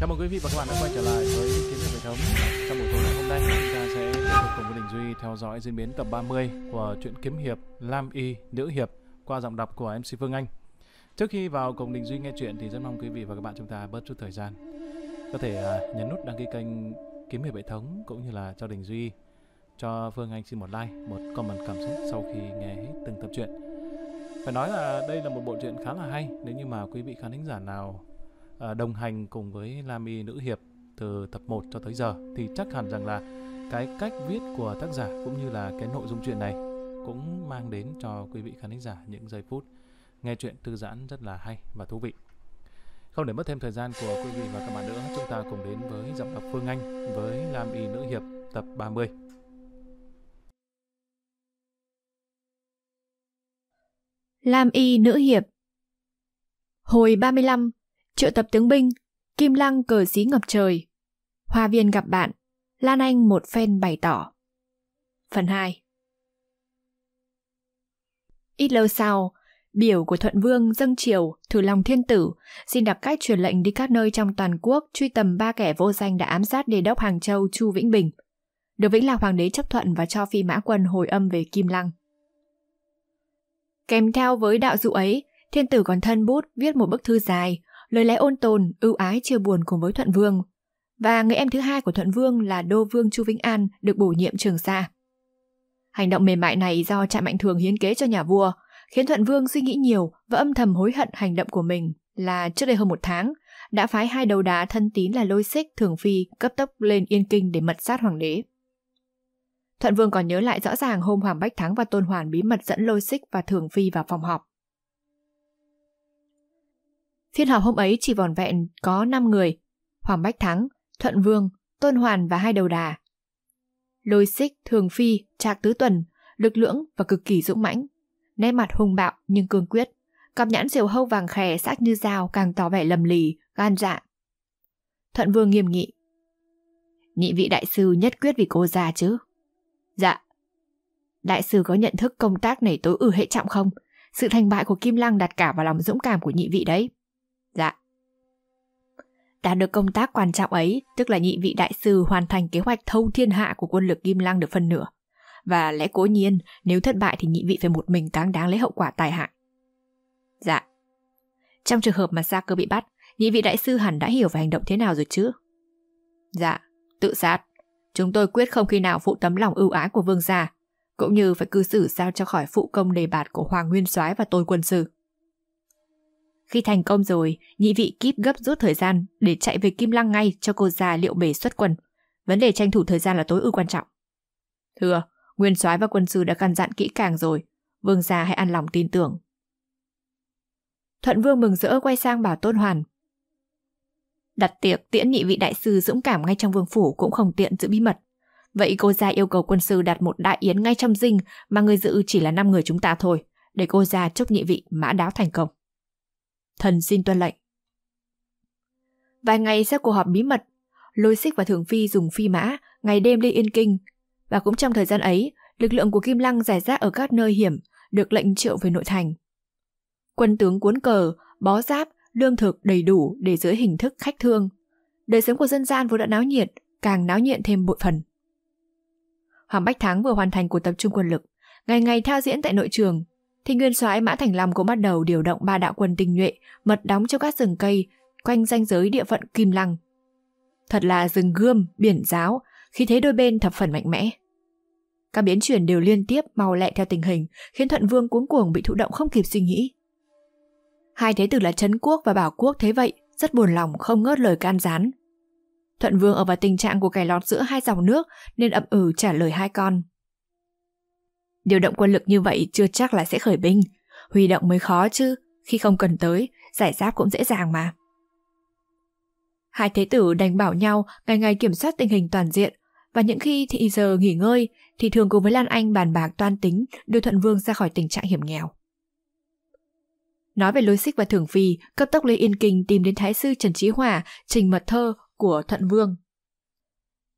Chào mừng quý vị và các bạn đã quay trở lại với kiến thức hệ thống. Trong buổi tối ngày hôm nay chúng ta sẽ tiếp tục cùng với Đình Duy theo dõi diễn biến tập 30 của truyện kiếm hiệp Lam Y Nữ hiệp qua giọng đọc của MC Phương Anh. Trước khi vào cùng Đình Duy nghe chuyện thì rất mong quý vị và các bạn chúng ta bớt chút thời gian. Có thể à, nhấn nút đăng ký kênh kiếm hiệp hệ thống cũng như là cho Đình Duy cho Phương Anh xin một like, một comment cảm xúc sau khi nghe hết từng tập truyện. Phải nói là đây là một bộ truyện khá là hay nếu như mà quý vị khán thính giả nào À, đồng hành cùng với Lam Y Nữ Hiệp từ tập 1 cho tới giờ thì chắc hẳn rằng là cái cách viết của tác giả cũng như là cái nội dung chuyện này cũng mang đến cho quý vị khán giả những giây phút nghe chuyện thư giãn rất là hay và thú vị. Không để mất thêm thời gian của quý vị và các bạn nữa, chúng ta cùng đến với giọng đọc Phương Anh với Lam Y Nữ Hiệp tập 30. Lam Y Nữ Hiệp Hồi 35, Triệu tập tướng binh, kim lăng cờ xí ngập trời. Hoa viên gặp bạn, Lan Anh một phen bày tỏ. Phần 2 Ít lâu sau, biểu của Thuận Vương dâng triều Thử lòng Thiên Tử xin đặc cách truyền lệnh đi các nơi trong toàn quốc truy tầm ba kẻ vô danh đã ám sát đề đốc Hàng Châu Chu Vĩnh Bình. Được Vĩnh Lạc Hoàng đế chấp thuận và cho phi mã quân hồi âm về Kim Lăng. Kèm theo với đạo dụ ấy, Thiên Tử còn thân bút viết một bức thư dài lời lẽ ôn tồn, ưu ái chia buồn cùng với Thuận Vương. Và người em thứ hai của Thuận Vương là Đô Vương Chu Vĩnh An được bổ nhiệm trường Sa. Hành động mềm mại này do Trạm Mạnh Thường hiến kế cho nhà vua, khiến Thuận Vương suy nghĩ nhiều và âm thầm hối hận hành động của mình là trước đây hơn một tháng, đã phái hai đầu đá thân tín là lôi xích, thường phi cấp tốc lên Yên Kinh để mật sát hoàng đế. Thuận Vương còn nhớ lại rõ ràng hôm Hoàng Bách Thắng và Tôn Hoàn bí mật dẫn lôi xích và thường phi vào phòng họp. Phiên họp hôm ấy chỉ vòn vẹn có 5 người, Hoàng Bách Thắng, Thuận Vương, Tôn Hoàn và hai đầu đà. Lôi xích, Thường Phi, Trạc Tứ Tuần, lực lưỡng và cực kỳ dũng mãnh. Nét mặt hung bạo nhưng cương quyết, cặp nhãn diều hâu vàng khè sắc như dao càng tỏ vẻ lầm lì, gan dạ. Thuận Vương nghiêm nghị. Nhị vị đại sư nhất quyết vì cô già chứ? Dạ. Đại sư có nhận thức công tác này tối ử hệ trọng không? Sự thành bại của Kim Lăng đặt cả vào lòng dũng cảm của nhị vị đấy. Dạ. Đạt được công tác quan trọng ấy, tức là nhị vị đại sư hoàn thành kế hoạch thâu thiên hạ của quân lực Kim Lăng được phân nửa. Và lẽ cố nhiên, nếu thất bại thì nhị vị phải một mình đáng đáng lấy hậu quả tai hại. Dạ. Trong trường hợp mà Sa cơ bị bắt, nhị vị đại sư hẳn đã hiểu về hành động thế nào rồi chứ? Dạ, tự sát. Chúng tôi quyết không khi nào phụ tấm lòng ưu ái của vương gia, cũng như phải cư xử sao cho khỏi phụ công đề bạt của Hoàng Nguyên soái và tôi quân sư. Khi thành công rồi, nhị vị kíp gấp rút thời gian để chạy về Kim Lăng ngay cho cô già liệu bể xuất quân. Vấn đề tranh thủ thời gian là tối ưu quan trọng. Thưa, nguyên soái và quân sư đã căn dặn kỹ càng rồi, vương gia hãy an lòng tin tưởng. Thuận Vương mừng rỡ quay sang bảo Tôn Hoàn. Đặt tiệc tiễn nhị vị đại sư dũng cảm ngay trong vương phủ cũng không tiện giữ bí mật. Vậy cô gia yêu cầu quân sư đặt một đại yến ngay trong dinh mà người dự chỉ là năm người chúng ta thôi, để cô gia chúc nhị vị mã đáo thành công. Thần xin tuân lệnh. Vài ngày sau cuộc họp bí mật, Lôi Xích và Thường Phi dùng phi mã ngày đêm đi Yên Kinh. Và cũng trong thời gian ấy, lực lượng của Kim Lăng giải rác ở các nơi hiểm, được lệnh triệu về nội thành. Quân tướng cuốn cờ, bó giáp, lương thực đầy đủ để dưới hình thức khách thương. Đời sống của dân gian vốn đã náo nhiệt, càng náo nhiệt thêm bội phần. Hoàng Bách Thắng vừa hoàn thành cuộc tập trung quân lực, ngày ngày thao diễn tại nội trường, thì nguyên soái Mã Thành Long cũng bắt đầu điều động ba đạo quân tinh nhuệ mật đóng cho các rừng cây quanh ranh giới địa phận Kim Lăng. Thật là rừng gươm, biển giáo, khi thế đôi bên thập phần mạnh mẽ. Các biến chuyển đều liên tiếp mau lẹ theo tình hình, khiến Thuận Vương cuống cuồng bị thụ động không kịp suy nghĩ. Hai thế tử là Trấn Quốc và Bảo Quốc thế vậy, rất buồn lòng không ngớt lời can gián. Thuận Vương ở vào tình trạng của kẻ lọt giữa hai dòng nước nên ậm ừ trả lời hai con. Điều động quân lực như vậy chưa chắc là sẽ khởi binh, huy động mới khó chứ, khi không cần tới, giải giáp cũng dễ dàng mà. Hai thế tử đành bảo nhau ngày ngày kiểm soát tình hình toàn diện, và những khi thì giờ nghỉ ngơi thì thường cùng với Lan Anh bàn bạc toan tính đưa Thuận Vương ra khỏi tình trạng hiểm nghèo. Nói về lối xích và thưởng phi, cấp tốc lấy Yên Kinh tìm đến Thái sư Trần Trí Hòa trình mật thơ của Thuận Vương.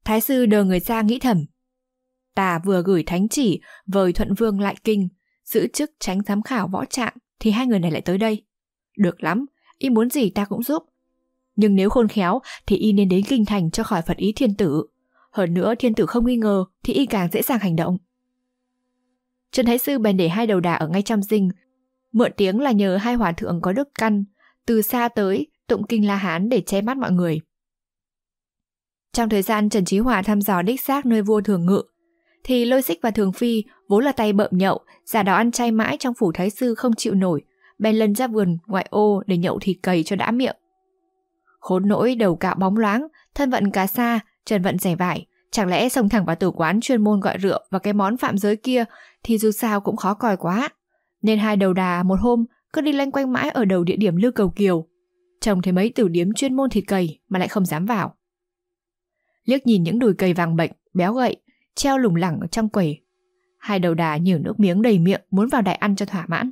Thái sư đờ người ra nghĩ thầm, ta vừa gửi thánh chỉ với Thuận Vương lại kinh, giữ chức tránh giám khảo võ trạng thì hai người này lại tới đây. Được lắm, y muốn gì ta cũng giúp. Nhưng nếu khôn khéo thì y nên đến kinh thành cho khỏi phật ý thiên tử. Hơn nữa thiên tử không nghi ngờ thì y càng dễ dàng hành động. Trần Thái Sư bèn để hai đầu đà ở ngay trăm dinh. Mượn tiếng là nhờ hai hòa thượng có đức căn, từ xa tới tụng kinh La Hán để che mắt mọi người. Trong thời gian Trần trí Hòa thăm dò đích xác nơi vua thường ngự, thì Lôi Xích và Thường Phi vốn là tay bợm nhậu, giả đó ăn chay mãi trong phủ thái sư không chịu nổi, bèn lần ra vườn ngoại ô để nhậu thịt cầy cho đã miệng. Khốn nỗi đầu cạo bóng loáng, thân vận cá xa, trần vận rẻ vải, chẳng lẽ xông thẳng vào tử quán chuyên môn gọi rượu và cái món phạm giới kia thì dù sao cũng khó còi quá. Nên hai đầu đà một hôm cứ đi lanh quanh mãi ở đầu địa điểm Lưu Cầu Kiều. Trông thấy mấy tử điếm chuyên môn thịt cầy mà lại không dám vào. Liếc nhìn những đùi cầy vàng bệnh, béo gậy, treo lủng lẳng ở trong quầy. Hai đầu đà nhiều nước miếng đầy miệng muốn vào đại ăn cho thỏa mãn.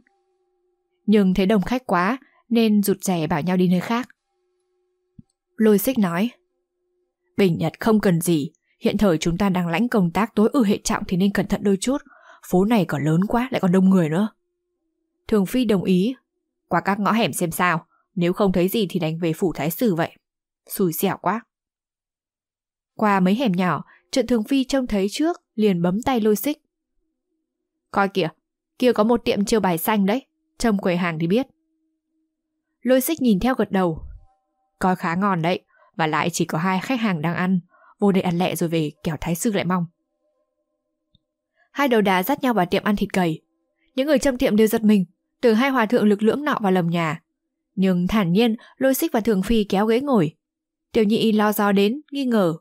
Nhưng thấy đông khách quá nên rụt rè bảo nhau đi nơi khác. Lôi xích nói Bình Nhật không cần gì Hiện thời chúng ta đang lãnh công tác tối ưu hệ trọng thì nên cẩn thận đôi chút Phố này còn lớn quá lại còn đông người nữa Thường Phi đồng ý Qua các ngõ hẻm xem sao Nếu không thấy gì thì đánh về phủ thái sử vậy Xùi xẻo quá Qua mấy hẻm nhỏ Trần Thường Phi trông thấy trước, liền bấm tay lôi xích. Coi kìa, kia có một tiệm chiêu bài xanh đấy, trông quầy hàng thì biết. Lôi xích nhìn theo gật đầu. Coi khá ngon đấy, và lại chỉ có hai khách hàng đang ăn, vô đây ăn lẹ rồi về kẻo thái sư lại mong. Hai đầu đá dắt nhau vào tiệm ăn thịt cầy. Những người trong tiệm đều giật mình, tưởng hai hòa thượng lực lưỡng nọ vào lầm nhà. Nhưng thản nhiên, lôi xích và thường phi kéo ghế ngồi. Tiểu nhị lo do đến, nghi ngờ,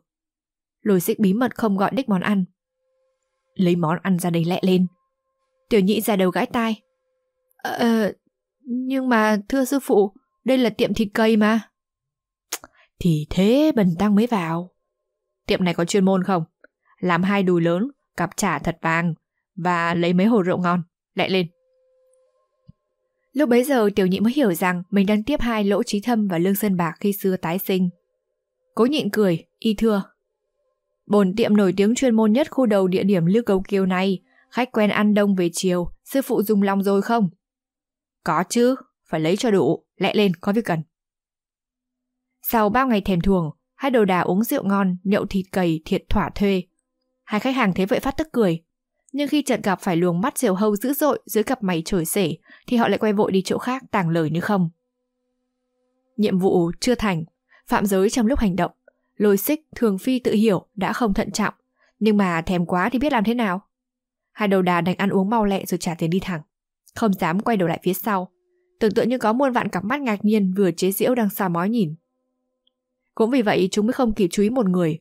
Lôi xích bí mật không gọi đích món ăn Lấy món ăn ra đây lẹ lên Tiểu nhị ra đầu gãi tai ờ, ờ Nhưng mà thưa sư phụ Đây là tiệm thịt cây mà Thì thế bần tăng mới vào Tiệm này có chuyên môn không Làm hai đùi lớn Cặp chả thật vàng Và lấy mấy hồ rượu ngon Lẹ lên Lúc bấy giờ tiểu nhị mới hiểu rằng mình đang tiếp hai lỗ trí thâm và lương sơn bạc khi xưa tái sinh. Cố nhịn cười, y thưa. Bồn tiệm nổi tiếng chuyên môn nhất khu đầu địa điểm Lưu Cầu Kiều này, khách quen ăn đông về chiều, sư phụ dùng lòng rồi không? Có chứ, phải lấy cho đủ, lẹ lên, có việc cần. Sau bao ngày thèm thuồng, hai đồ đà uống rượu ngon, nhậu thịt cầy, thiệt thỏa thuê. Hai khách hàng thế vậy phát tức cười. Nhưng khi chợt gặp phải luồng mắt diều hâu dữ dội dưới cặp mày trổi xể, thì họ lại quay vội đi chỗ khác tàng lời như không. Nhiệm vụ chưa thành, phạm giới trong lúc hành động Lôi xích thường phi tự hiểu đã không thận trọng, nhưng mà thèm quá thì biết làm thế nào. Hai đầu đà đành ăn uống mau lẹ rồi trả tiền đi thẳng, không dám quay đầu lại phía sau. Tưởng tượng như có muôn vạn cặp mắt ngạc nhiên vừa chế giễu đang xà mói nhìn. Cũng vì vậy chúng mới không kịp chú ý một người.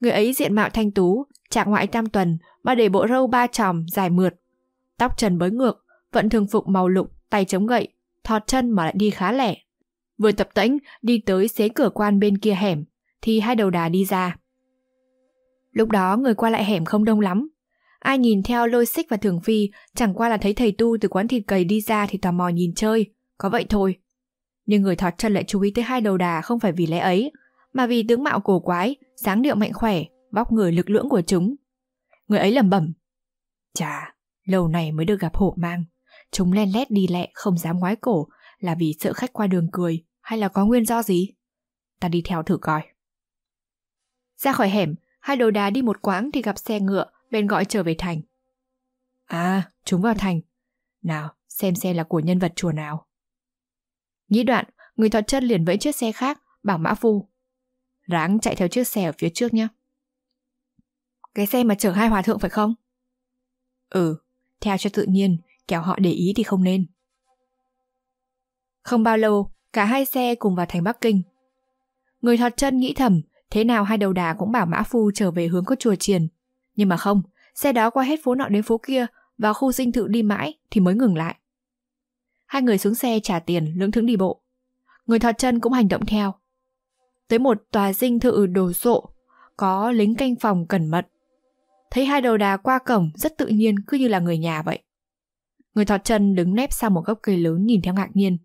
Người ấy diện mạo thanh tú, trạng ngoại tam tuần, mà để bộ râu ba tròm dài mượt. Tóc trần bới ngược, vận thường phục màu lục, tay chống gậy, thọt chân mà lại đi khá lẻ. Vừa tập tễnh, đi tới xế cửa quan bên kia hẻm, thì hai đầu đà đi ra. Lúc đó người qua lại hẻm không đông lắm. Ai nhìn theo lôi xích và thường phi chẳng qua là thấy thầy tu từ quán thịt cầy đi ra thì tò mò nhìn chơi, có vậy thôi. Nhưng người thọt chân lại chú ý tới hai đầu đà không phải vì lẽ ấy, mà vì tướng mạo cổ quái, dáng điệu mạnh khỏe, vóc người lực lưỡng của chúng. Người ấy lẩm bẩm. Chà, lâu này mới được gặp hộ mang. Chúng len lét đi lẹ không dám ngoái cổ là vì sợ khách qua đường cười hay là có nguyên do gì? Ta đi theo thử coi. Ra khỏi hẻm, hai đồ đá đi một quãng thì gặp xe ngựa, bèn gọi trở về thành. À, chúng vào thành. Nào, xem xe là của nhân vật chùa nào. Nghĩ đoạn, người thọ chân liền vẫy chiếc xe khác, bảo mã phu. Ráng chạy theo chiếc xe ở phía trước nhé. Cái xe mà chở hai hòa thượng phải không? Ừ, theo cho tự nhiên, kẻo họ để ý thì không nên. Không bao lâu, cả hai xe cùng vào thành Bắc Kinh. Người thọt chân nghĩ thầm Thế nào hai đầu đà cũng bảo Mã Phu trở về hướng có chùa triền. Nhưng mà không, xe đó qua hết phố nọ đến phố kia, vào khu dinh thự đi mãi thì mới ngừng lại. Hai người xuống xe trả tiền lững thững đi bộ. Người thọt chân cũng hành động theo. Tới một tòa dinh thự đồ sộ, có lính canh phòng cẩn mật. Thấy hai đầu đà qua cổng rất tự nhiên cứ như là người nhà vậy. Người thọt chân đứng nép sau một gốc cây lớn nhìn theo ngạc nhiên.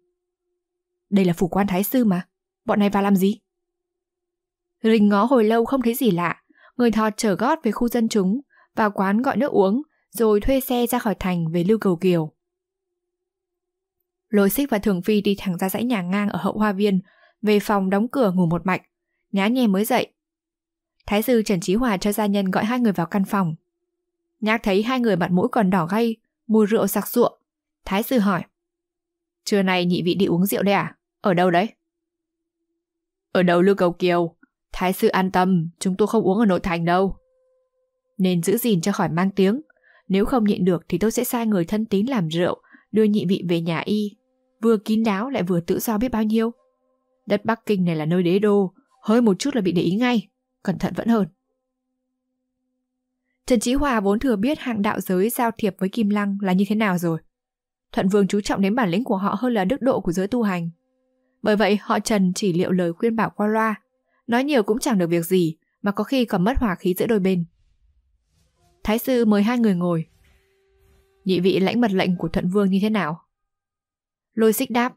Đây là phủ quan thái sư mà, bọn này vào làm gì? Rình ngó hồi lâu không thấy gì lạ, người thọt trở gót về khu dân chúng, vào quán gọi nước uống, rồi thuê xe ra khỏi thành về Lưu Cầu Kiều. Lôi xích và Thường Phi đi thẳng ra dãy nhà ngang ở hậu hoa viên, về phòng đóng cửa ngủ một mạch, nhá nhe mới dậy. Thái sư Trần Chí Hòa cho gia nhân gọi hai người vào căn phòng. Nhác thấy hai người mặt mũi còn đỏ gay, mùi rượu sặc sụa. Thái sư hỏi, trưa nay nhị vị đi uống rượu đây à? Ở đâu đấy? Ở đầu Lưu Cầu Kiều, Thái sư an tâm, chúng tôi không uống ở nội thành đâu. Nên giữ gìn cho khỏi mang tiếng. Nếu không nhịn được thì tôi sẽ sai người thân tín làm rượu, đưa nhị vị về nhà y. Vừa kín đáo lại vừa tự do biết bao nhiêu. Đất Bắc Kinh này là nơi đế đô, hơi một chút là bị để ý ngay. Cẩn thận vẫn hơn. Trần Chí Hòa vốn thừa biết hạng đạo giới giao thiệp với Kim Lăng là như thế nào rồi. Thuận Vương chú trọng đến bản lĩnh của họ hơn là đức độ của giới tu hành. Bởi vậy họ Trần chỉ liệu lời khuyên bảo qua loa, Nói nhiều cũng chẳng được việc gì, mà có khi còn mất hòa khí giữa đôi bên. Thái sư mời hai người ngồi. Nhị vị lãnh mật lệnh của Thuận Vương như thế nào? Lôi xích đáp.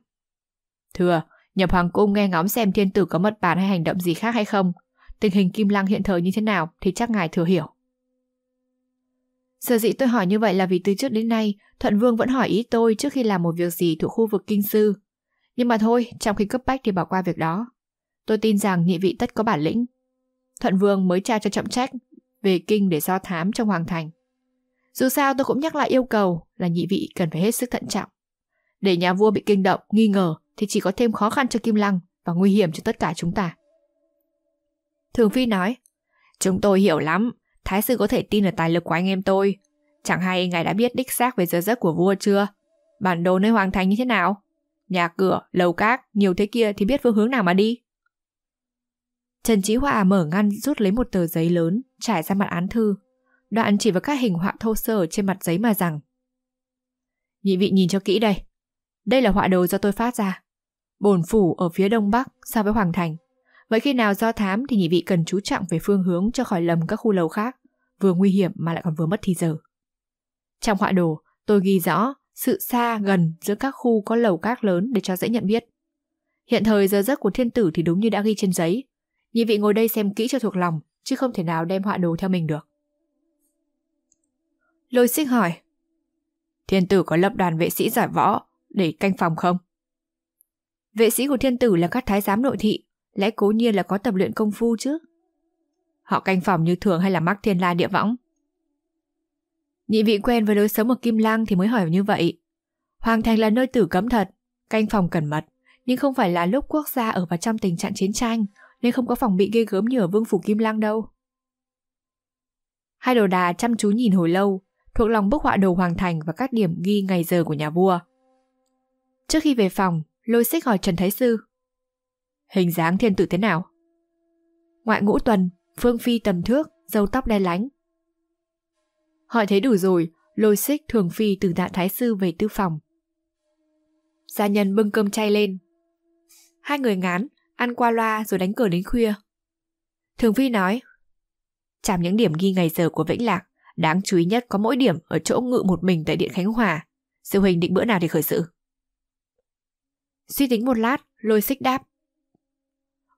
Thưa, nhập hoàng cung nghe ngóng xem thiên tử có mật bản hay hành động gì khác hay không. Tình hình kim lăng hiện thời như thế nào thì chắc ngài thừa hiểu. Sở dĩ tôi hỏi như vậy là vì từ trước đến nay, Thuận Vương vẫn hỏi ý tôi trước khi làm một việc gì thuộc khu vực kinh sư. Nhưng mà thôi, trong khi cấp bách thì bỏ qua việc đó. Tôi tin rằng nhị vị tất có bản lĩnh. Thuận Vương mới tra cho chậm trách về kinh để do thám trong hoàng thành. Dù sao tôi cũng nhắc lại yêu cầu là nhị vị cần phải hết sức thận trọng. Để nhà vua bị kinh động, nghi ngờ thì chỉ có thêm khó khăn cho Kim Lăng và nguy hiểm cho tất cả chúng ta. Thường Phi nói, chúng tôi hiểu lắm, Thái sư có thể tin ở tài lực của anh em tôi. Chẳng hay ngài đã biết đích xác về giờ giấc của vua chưa? Bản đồ nơi hoàng thành như thế nào? Nhà cửa, lầu các, nhiều thế kia thì biết phương hướng nào mà đi. Trần Chí Hòa mở ngăn rút lấy một tờ giấy lớn, trải ra mặt án thư. Đoạn chỉ vào các hình họa thô sơ trên mặt giấy mà rằng Nhị vị nhìn cho kỹ đây. Đây là họa đồ do tôi phát ra. Bồn phủ ở phía đông bắc so với Hoàng Thành. Vậy khi nào do thám thì nhị vị cần chú trọng về phương hướng cho khỏi lầm các khu lầu khác, vừa nguy hiểm mà lại còn vừa mất thì giờ. Trong họa đồ, tôi ghi rõ sự xa gần giữa các khu có lầu các lớn để cho dễ nhận biết. Hiện thời giờ giấc của thiên tử thì đúng như đã ghi trên giấy, Nhị vị ngồi đây xem kỹ cho thuộc lòng, chứ không thể nào đem họa đồ theo mình được. Lôi xích hỏi, thiên tử có lập đoàn vệ sĩ giải võ để canh phòng không? Vệ sĩ của thiên tử là các thái giám nội thị, lẽ cố nhiên là có tập luyện công phu chứ. Họ canh phòng như thường hay là mắc thiên la địa võng? Nhị vị quen với lối sống ở Kim Lang thì mới hỏi như vậy. Hoàng thành là nơi tử cấm thật, canh phòng cẩn mật, nhưng không phải là lúc quốc gia ở vào trong tình trạng chiến tranh nên không có phòng bị ghê gớm như ở vương phủ Kim Lang đâu. Hai đồ đà chăm chú nhìn hồi lâu, thuộc lòng bức họa đồ hoàng thành và các điểm ghi ngày giờ của nhà vua. Trước khi về phòng, lôi xích hỏi Trần Thái Sư. Hình dáng thiên tử thế nào? Ngoại ngũ tuần, phương phi tầm thước, dâu tóc đen lánh. Hỏi thấy đủ rồi, lôi xích thường phi từ đại Thái Sư về tư phòng. Gia nhân bưng cơm chay lên. Hai người ngán, ăn qua loa rồi đánh cờ đến khuya. Thường Phi nói, chạm những điểm ghi ngày giờ của Vĩnh Lạc, đáng chú ý nhất có mỗi điểm ở chỗ ngự một mình tại Điện Khánh Hòa. Sư hình định bữa nào thì khởi sự. Suy tính một lát, lôi xích đáp.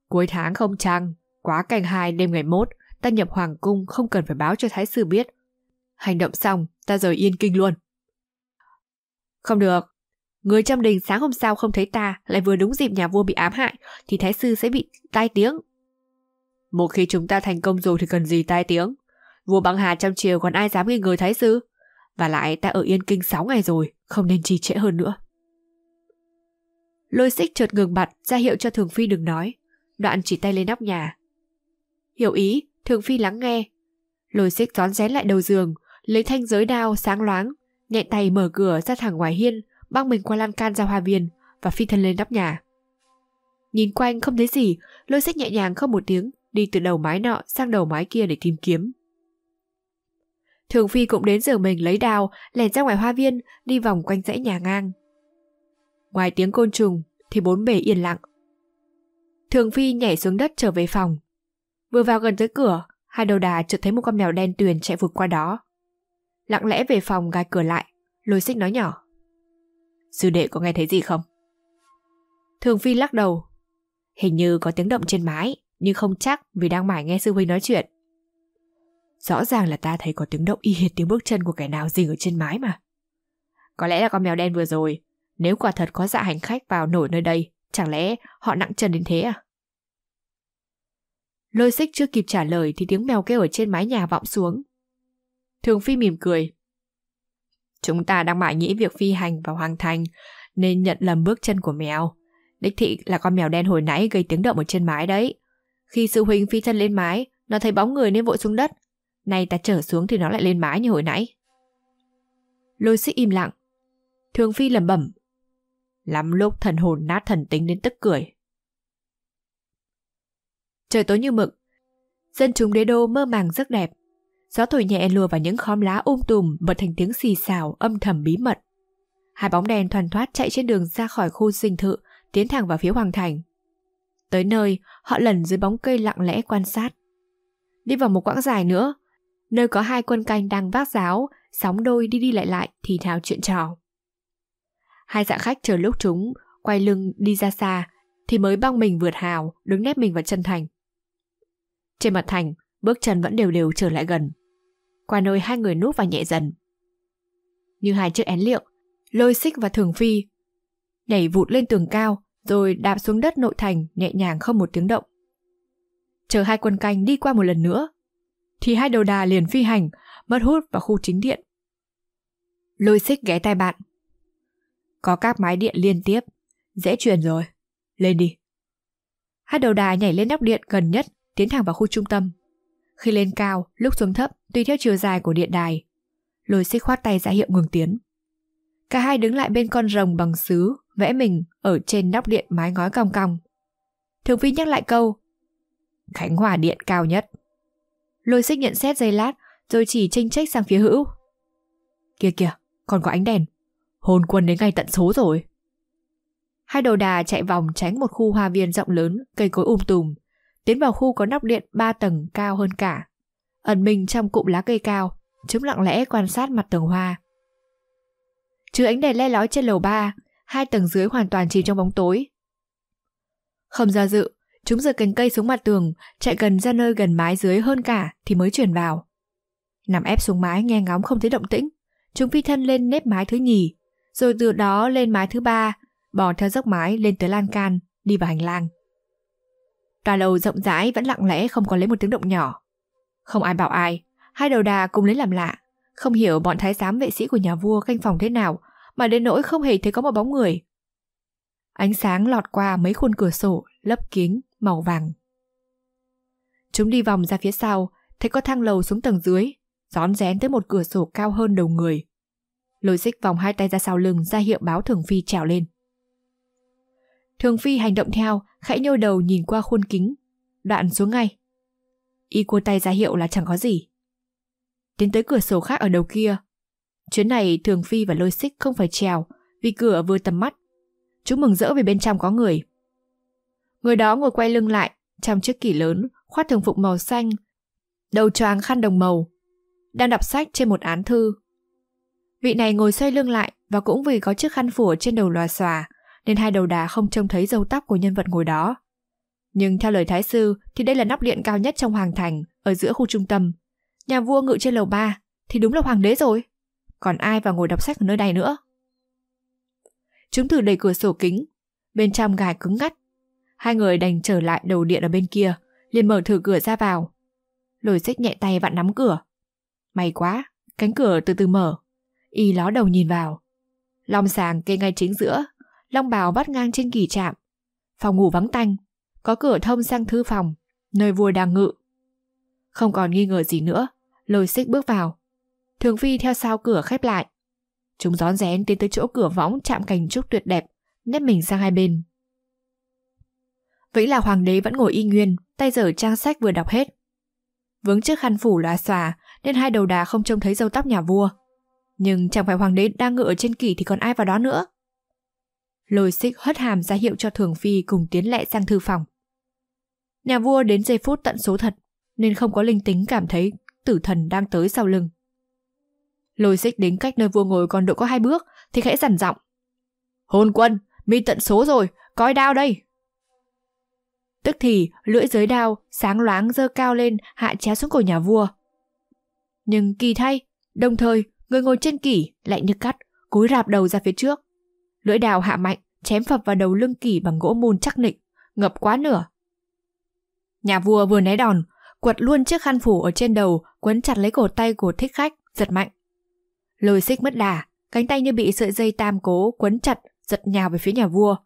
Cuối tháng không trăng, quá canh hai đêm ngày mốt, ta nhập hoàng cung không cần phải báo cho thái sư biết. Hành động xong, ta rời yên kinh luôn. Không được, Người trong đình sáng hôm sau không thấy ta lại vừa đúng dịp nhà vua bị ám hại thì thái sư sẽ bị tai tiếng. Một khi chúng ta thành công rồi thì cần gì tai tiếng. Vua băng hà trong triều còn ai dám nghi ngờ thái sư. Và lại ta ở Yên Kinh 6 ngày rồi, không nên trì trễ hơn nữa. Lôi xích chợt ngừng bặt ra hiệu cho Thường Phi đừng nói. Đoạn chỉ tay lên nóc nhà. Hiểu ý, Thường Phi lắng nghe. Lôi xích gión rén lại đầu giường, lấy thanh giới đao sáng loáng, nhẹ tay mở cửa ra thẳng ngoài hiên băng mình qua lan can ra hoa viên và phi thân lên nóc nhà. Nhìn quanh không thấy gì, lôi sách nhẹ nhàng không một tiếng, đi từ đầu mái nọ sang đầu mái kia để tìm kiếm. Thường Phi cũng đến giờ mình lấy đào, lẻn ra ngoài hoa viên, đi vòng quanh dãy nhà ngang. Ngoài tiếng côn trùng thì bốn bể yên lặng. Thường Phi nhảy xuống đất trở về phòng. Vừa vào gần tới cửa, hai đầu đà chợt thấy một con mèo đen tuyền chạy vụt qua đó. Lặng lẽ về phòng gài cửa lại, lôi xích nói nhỏ. Sư đệ có nghe thấy gì không? Thường Phi lắc đầu. Hình như có tiếng động trên mái, nhưng không chắc vì đang mải nghe sư huynh nói chuyện. Rõ ràng là ta thấy có tiếng động y hệt tiếng bước chân của kẻ nào gì ở trên mái mà. Có lẽ là con mèo đen vừa rồi. Nếu quả thật có dạ hành khách vào nổi nơi đây, chẳng lẽ họ nặng chân đến thế à? Lôi xích chưa kịp trả lời thì tiếng mèo kêu ở trên mái nhà vọng xuống. Thường Phi mỉm cười, Chúng ta đang mãi nghĩ việc phi hành và hoàn thành nên nhận lầm bước chân của mèo. Đích thị là con mèo đen hồi nãy gây tiếng động ở trên mái đấy. Khi sư huynh phi thân lên mái, nó thấy bóng người nên vội xuống đất. Nay ta trở xuống thì nó lại lên mái như hồi nãy. Lôi xích im lặng. Thường phi lẩm bẩm. Lắm lúc thần hồn nát thần tính đến tức cười. Trời tối như mực. Dân chúng đế đô mơ màng rất đẹp. Gió thổi nhẹ lùa vào những khóm lá um tùm bật thành tiếng xì xào âm thầm bí mật. Hai bóng đèn thoăn thoát chạy trên đường ra khỏi khu dinh thự, tiến thẳng vào phía hoàng thành. Tới nơi, họ lẩn dưới bóng cây lặng lẽ quan sát. Đi vào một quãng dài nữa, nơi có hai quân canh đang vác giáo, sóng đôi đi đi lại lại thì thào chuyện trò. Hai dạ khách chờ lúc chúng quay lưng đi ra xa thì mới băng mình vượt hào, đứng nép mình vào chân thành. Trên mặt thành, Bước chân vẫn đều đều trở lại gần Qua nơi hai người núp và nhẹ dần Như hai chiếc én liệu Lôi xích và thường phi Nhảy vụt lên tường cao Rồi đạp xuống đất nội thành nhẹ nhàng không một tiếng động Chờ hai quân canh đi qua một lần nữa Thì hai đầu đà liền phi hành Mất hút vào khu chính điện Lôi xích ghé tai bạn Có các mái điện liên tiếp Dễ truyền rồi Lên đi Hai đầu đà nhảy lên nóc điện gần nhất tiến thẳng vào khu trung tâm khi lên cao, lúc xuống thấp tùy theo chiều dài của điện đài. Lôi xích khoát tay ra hiệu ngừng tiến. Cả hai đứng lại bên con rồng bằng sứ, vẽ mình ở trên nóc điện mái ngói cong cong. Thường Vi nhắc lại câu Khánh Hòa điện cao nhất. Lôi xích nhận xét giây lát rồi chỉ tranh trách sang phía hữu. Kìa kìa, còn có ánh đèn. Hồn quân đến ngay tận số rồi. Hai đầu đà chạy vòng tránh một khu hoa viên rộng lớn, cây cối um tùm, tiến vào khu có nóc điện 3 tầng cao hơn cả. Ẩn mình trong cụm lá cây cao, chúng lặng lẽ quan sát mặt tường hoa. Trừ ánh đèn le lói trên lầu 3, hai tầng dưới hoàn toàn chìm trong bóng tối. Không do dự, chúng giật cành cây xuống mặt tường, chạy gần ra nơi gần mái dưới hơn cả thì mới chuyển vào. Nằm ép xuống mái nghe ngóng không thấy động tĩnh, chúng phi thân lên nếp mái thứ nhì, rồi từ đó lên mái thứ ba, bò theo dốc mái lên tới lan can, đi vào hành lang. Tòa lầu rộng rãi vẫn lặng lẽ không có lấy một tiếng động nhỏ. Không ai bảo ai, hai đầu đà cùng lấy làm lạ. Không hiểu bọn thái giám vệ sĩ của nhà vua canh phòng thế nào mà đến nỗi không hề thấy có một bóng người. Ánh sáng lọt qua mấy khuôn cửa sổ lấp kính màu vàng. Chúng đi vòng ra phía sau, thấy có thang lầu xuống tầng dưới, rón rén tới một cửa sổ cao hơn đầu người. Lôi xích vòng hai tay ra sau lưng ra hiệu báo thường phi trèo lên. Thường Phi hành động theo, khẽ nhô đầu nhìn qua khuôn kính. Đoạn xuống ngay. Y cua tay ra hiệu là chẳng có gì. Tiến tới cửa sổ khác ở đầu kia. Chuyến này Thường Phi và Lôi Xích không phải trèo vì cửa vừa tầm mắt. Chúng mừng rỡ vì bên trong có người. Người đó ngồi quay lưng lại, trong chiếc kỷ lớn, khoát thường phục màu xanh, đầu choàng khăn đồng màu, đang đọc sách trên một án thư. Vị này ngồi xoay lưng lại và cũng vì có chiếc khăn phủ trên đầu lòa xòa nên hai đầu đà không trông thấy râu tóc của nhân vật ngồi đó. Nhưng theo lời thái sư thì đây là nóc điện cao nhất trong hoàng thành, ở giữa khu trung tâm. Nhà vua ngự trên lầu ba thì đúng là hoàng đế rồi. Còn ai vào ngồi đọc sách ở nơi này nữa? Chúng thử đẩy cửa sổ kính, bên trong gài cứng ngắt. Hai người đành trở lại đầu điện ở bên kia, liền mở thử cửa ra vào. Lồi xích nhẹ tay vặn nắm cửa. May quá, cánh cửa từ từ mở. Y ló đầu nhìn vào. Long sàng kê ngay chính giữa long bào vắt ngang trên kỳ trạm. Phòng ngủ vắng tanh, có cửa thông sang thư phòng, nơi vua đang ngự. Không còn nghi ngờ gì nữa, lôi xích bước vào. Thường Phi theo sau cửa khép lại. Chúng rón rén tiến tới chỗ cửa võng chạm cành trúc tuyệt đẹp, nếp mình sang hai bên. Vĩnh là hoàng đế vẫn ngồi y nguyên, tay dở trang sách vừa đọc hết. Vướng chiếc khăn phủ lòa xòa nên hai đầu đà không trông thấy râu tóc nhà vua. Nhưng chẳng phải hoàng đế đang ngựa trên kỷ thì còn ai vào đó nữa. Lôi xích hất hàm ra hiệu cho Thường Phi cùng tiến lẹ sang thư phòng. Nhà vua đến giây phút tận số thật, nên không có linh tính cảm thấy tử thần đang tới sau lưng. Lôi xích đến cách nơi vua ngồi còn độ có hai bước, thì khẽ dằn giọng. Hôn quân, mi tận số rồi, coi đao đây. Tức thì, lưỡi giới đao, sáng loáng dơ cao lên, hạ chéo xuống cổ nhà vua. Nhưng kỳ thay, đồng thời, người ngồi trên kỷ lại như cắt, cúi rạp đầu ra phía trước. Lưỡi đào hạ mạnh, chém phập vào đầu lưng kỷ bằng gỗ mùn chắc nịch, ngập quá nửa. Nhà vua vừa né đòn, quật luôn chiếc khăn phủ ở trên đầu, quấn chặt lấy cổ tay của thích khách, giật mạnh. Lôi xích mất đà, cánh tay như bị sợi dây tam cố quấn chặt, giật nhào về phía nhà vua.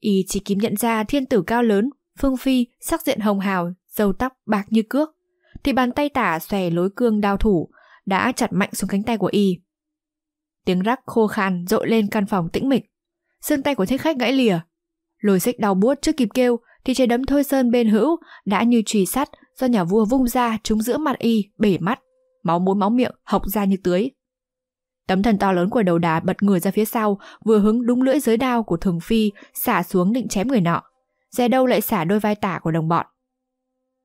Y chỉ kìm nhận ra thiên tử cao lớn, phương phi, sắc diện hồng hào, dâu tóc bạc như cước. Thì bàn tay tả xòe lối cương đao thủ, đã chặt mạnh xuống cánh tay của Y. Tiếng rắc khô khan rội lên căn phòng tĩnh mịch. Xương tay của thích khách gãy lìa. Lồi xích đau buốt chưa kịp kêu thì trái đấm thôi sơn bên hữu đã như chùy sắt do nhà vua vung ra trúng giữa mặt y, bể mắt. Máu mũi máu miệng hộc ra như tưới. Tấm thần to lớn của đầu đá bật người ra phía sau, vừa hứng đúng lưỡi giới đao của thường phi xả xuống định chém người nọ. Dè đâu lại xả đôi vai tả của đồng bọn.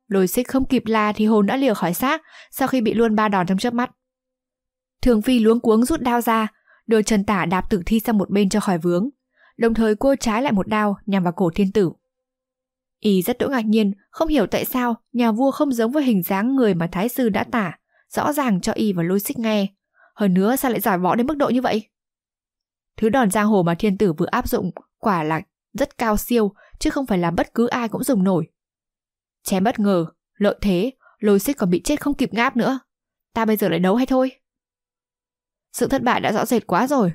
lồi xích không kịp la thì hồn đã lìa khỏi xác sau khi bị luôn ba đòn trong chớp mắt. Thường Phi luống cuống rút đao ra, đưa Trần tả đạp tử thi sang một bên cho khỏi vướng, đồng thời cô trái lại một đao nhằm vào cổ thiên tử. Y rất đỗi ngạc nhiên, không hiểu tại sao nhà vua không giống với hình dáng người mà thái sư đã tả, rõ ràng cho Y và lôi xích nghe. Hơn nữa sao lại giỏi võ đến mức độ như vậy? Thứ đòn giang hồ mà thiên tử vừa áp dụng quả là rất cao siêu, chứ không phải là bất cứ ai cũng dùng nổi. Chém bất ngờ, lợi thế, lôi xích còn bị chết không kịp ngáp nữa. Ta bây giờ lại đấu hay thôi? Sự thất bại đã rõ rệt quá rồi.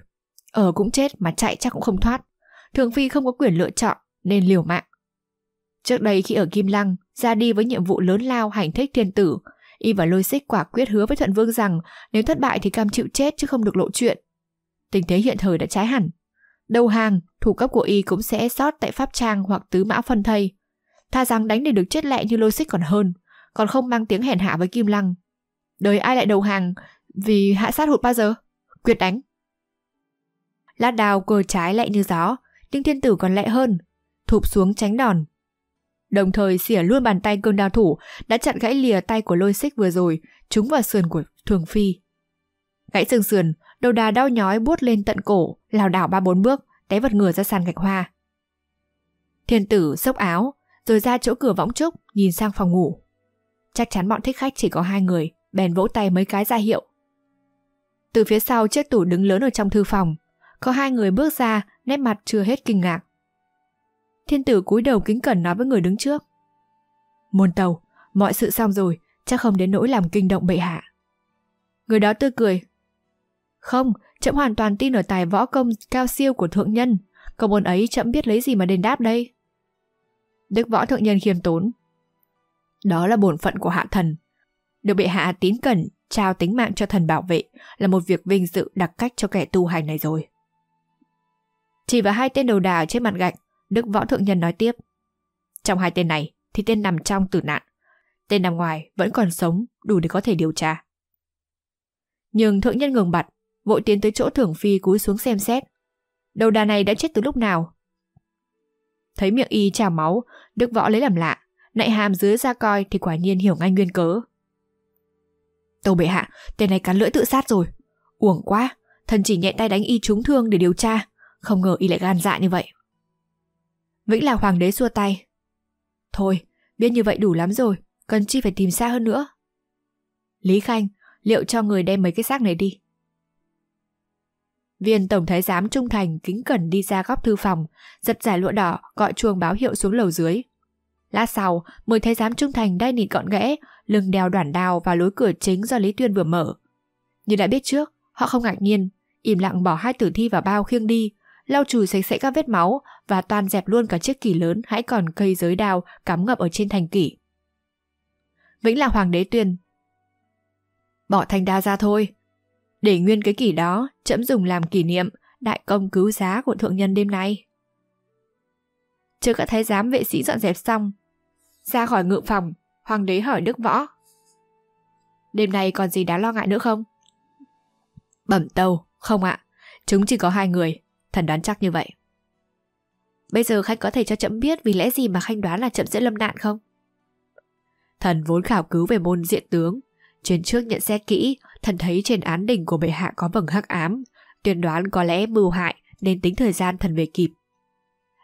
Ở ờ, cũng chết mà chạy chắc cũng không thoát. Thường Phi không có quyền lựa chọn nên liều mạng. Trước đây khi ở Kim Lăng, ra đi với nhiệm vụ lớn lao hành thích thiên tử, y và lôi xích quả quyết hứa với Thuận Vương rằng nếu thất bại thì cam chịu chết chứ không được lộ chuyện. Tình thế hiện thời đã trái hẳn. Đầu hàng, thủ cấp của y cũng sẽ sót tại Pháp Trang hoặc Tứ mã Phân Thây. Tha rằng đánh để được chết lẹ như lôi xích còn hơn, còn không mang tiếng hèn hạ với Kim Lăng. Đời ai lại đầu hàng vì hạ sát hụt bao giờ? quyết đánh. Lát đào cờ trái lại như gió, nhưng thiên tử còn lẹ hơn, thụp xuống tránh đòn. Đồng thời xỉa luôn bàn tay cơn đao thủ đã chặn gãy lìa tay của lôi xích vừa rồi, trúng vào sườn của thường phi. Gãy xương sườn, đầu đà đau nhói buốt lên tận cổ, lảo đảo ba bốn bước, té vật ngửa ra sàn gạch hoa. Thiên tử xốc áo, rồi ra chỗ cửa võng trúc, nhìn sang phòng ngủ. Chắc chắn bọn thích khách chỉ có hai người, bèn vỗ tay mấy cái ra hiệu, từ phía sau chiếc tủ đứng lớn ở trong thư phòng, có hai người bước ra, nét mặt chưa hết kinh ngạc. Thiên tử cúi đầu kính cẩn nói với người đứng trước. Môn tàu, mọi sự xong rồi, chắc không đến nỗi làm kinh động bệ hạ. Người đó tươi cười. Không, chậm hoàn toàn tin ở tài võ công cao siêu của thượng nhân. Công ơn ấy chậm biết lấy gì mà đền đáp đây. Đức võ thượng nhân khiêm tốn. Đó là bổn phận của hạ thần. Được bệ hạ tín cẩn, trao tính mạng cho thần bảo vệ là một việc vinh dự đặc cách cho kẻ tu hành này rồi. Chỉ vào hai tên đầu đà trên mặt gạch, Đức Võ Thượng Nhân nói tiếp. Trong hai tên này thì tên nằm trong tử nạn, tên nằm ngoài vẫn còn sống đủ để có thể điều tra. Nhưng Thượng Nhân ngừng bặt, vội tiến tới chỗ Thưởng Phi cúi xuống xem xét. Đầu đà này đã chết từ lúc nào? Thấy miệng y trào máu, Đức Võ lấy làm lạ, nại hàm dưới ra coi thì quả nhiên hiểu ngay nguyên cớ. Tâu bệ hạ, tên này cắn lưỡi tự sát rồi. Uổng quá, thần chỉ nhẹ tay đánh y trúng thương để điều tra, không ngờ y lại gan dạ như vậy. Vĩnh là hoàng đế xua tay. Thôi, biết như vậy đủ lắm rồi, cần chi phải tìm xa hơn nữa. Lý Khanh, liệu cho người đem mấy cái xác này đi? Viên tổng thái giám trung thành kính cẩn đi ra góc thư phòng, giật giải lụa đỏ, gọi chuông báo hiệu xuống lầu dưới. Lát sau mười thái giám trung thành đai nịt gọn gẽ, lưng đèo đoạn đào vào lối cửa chính do Lý Tuyên vừa mở. Như đã biết trước, họ không ngạc nhiên, im lặng bỏ hai tử thi vào bao khiêng đi, lau chùi sạch sẽ các vết máu và toàn dẹp luôn cả chiếc kỷ lớn hãy còn cây giới đào cắm ngập ở trên thành kỷ. Vĩnh là hoàng đế tuyên. Bỏ thành đa ra thôi. Để nguyên cái kỷ đó, trẫm dùng làm kỷ niệm đại công cứu giá của thượng nhân đêm nay. Chưa các thái giám vệ sĩ dọn dẹp xong, ra khỏi ngự phòng, hoàng đế hỏi Đức Võ. Đêm nay còn gì đáng lo ngại nữa không? Bẩm tâu, không ạ. chúng chỉ có hai người, thần đoán chắc như vậy. Bây giờ Khanh có thể cho chậm biết vì lẽ gì mà Khanh đoán là chậm sẽ lâm nạn không? Thần vốn khảo cứu về môn diện tướng. Chuyến trước nhận xét kỹ, thần thấy trên án đỉnh của bệ hạ có vầng hắc ám. Tuyên đoán có lẽ mưu hại nên tính thời gian thần về kịp.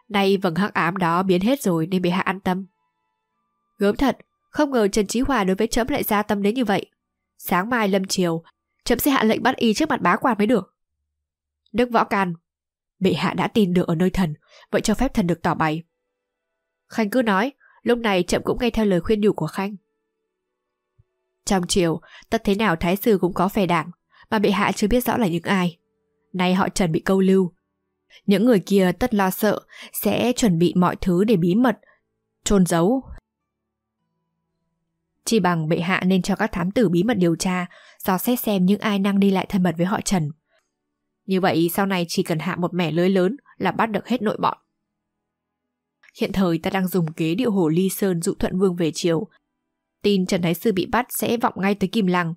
Nay vầng hắc ám đó biến hết rồi nên bệ hạ an tâm. Gớm thật, không ngờ Trần Chí Hòa đối với trẫm lại gia tâm đến như vậy. Sáng mai lâm chiều, trẫm sẽ hạ lệnh bắt y trước mặt bá quan mới được. Đức Võ Càn, bệ hạ đã tin được ở nơi thần, vậy cho phép thần được tỏ bày. Khanh cứ nói, lúc này trẫm cũng nghe theo lời khuyên nhủ của Khanh. Trong chiều, tất thế nào thái sư cũng có phe đảng, mà bệ hạ chưa biết rõ là những ai. Nay họ Trần bị câu lưu. Những người kia tất lo sợ sẽ chuẩn bị mọi thứ để bí mật, trôn giấu chỉ bằng bệ hạ nên cho các thám tử bí mật điều tra, dò xét xem những ai năng đi lại thân mật với họ Trần. Như vậy sau này chỉ cần hạ một mẻ lưới lớn là bắt được hết nội bọn. Hiện thời ta đang dùng kế điệu hồ Ly Sơn dụ Thuận Vương về chiều. Tin Trần Thái Sư bị bắt sẽ vọng ngay tới Kim Lăng.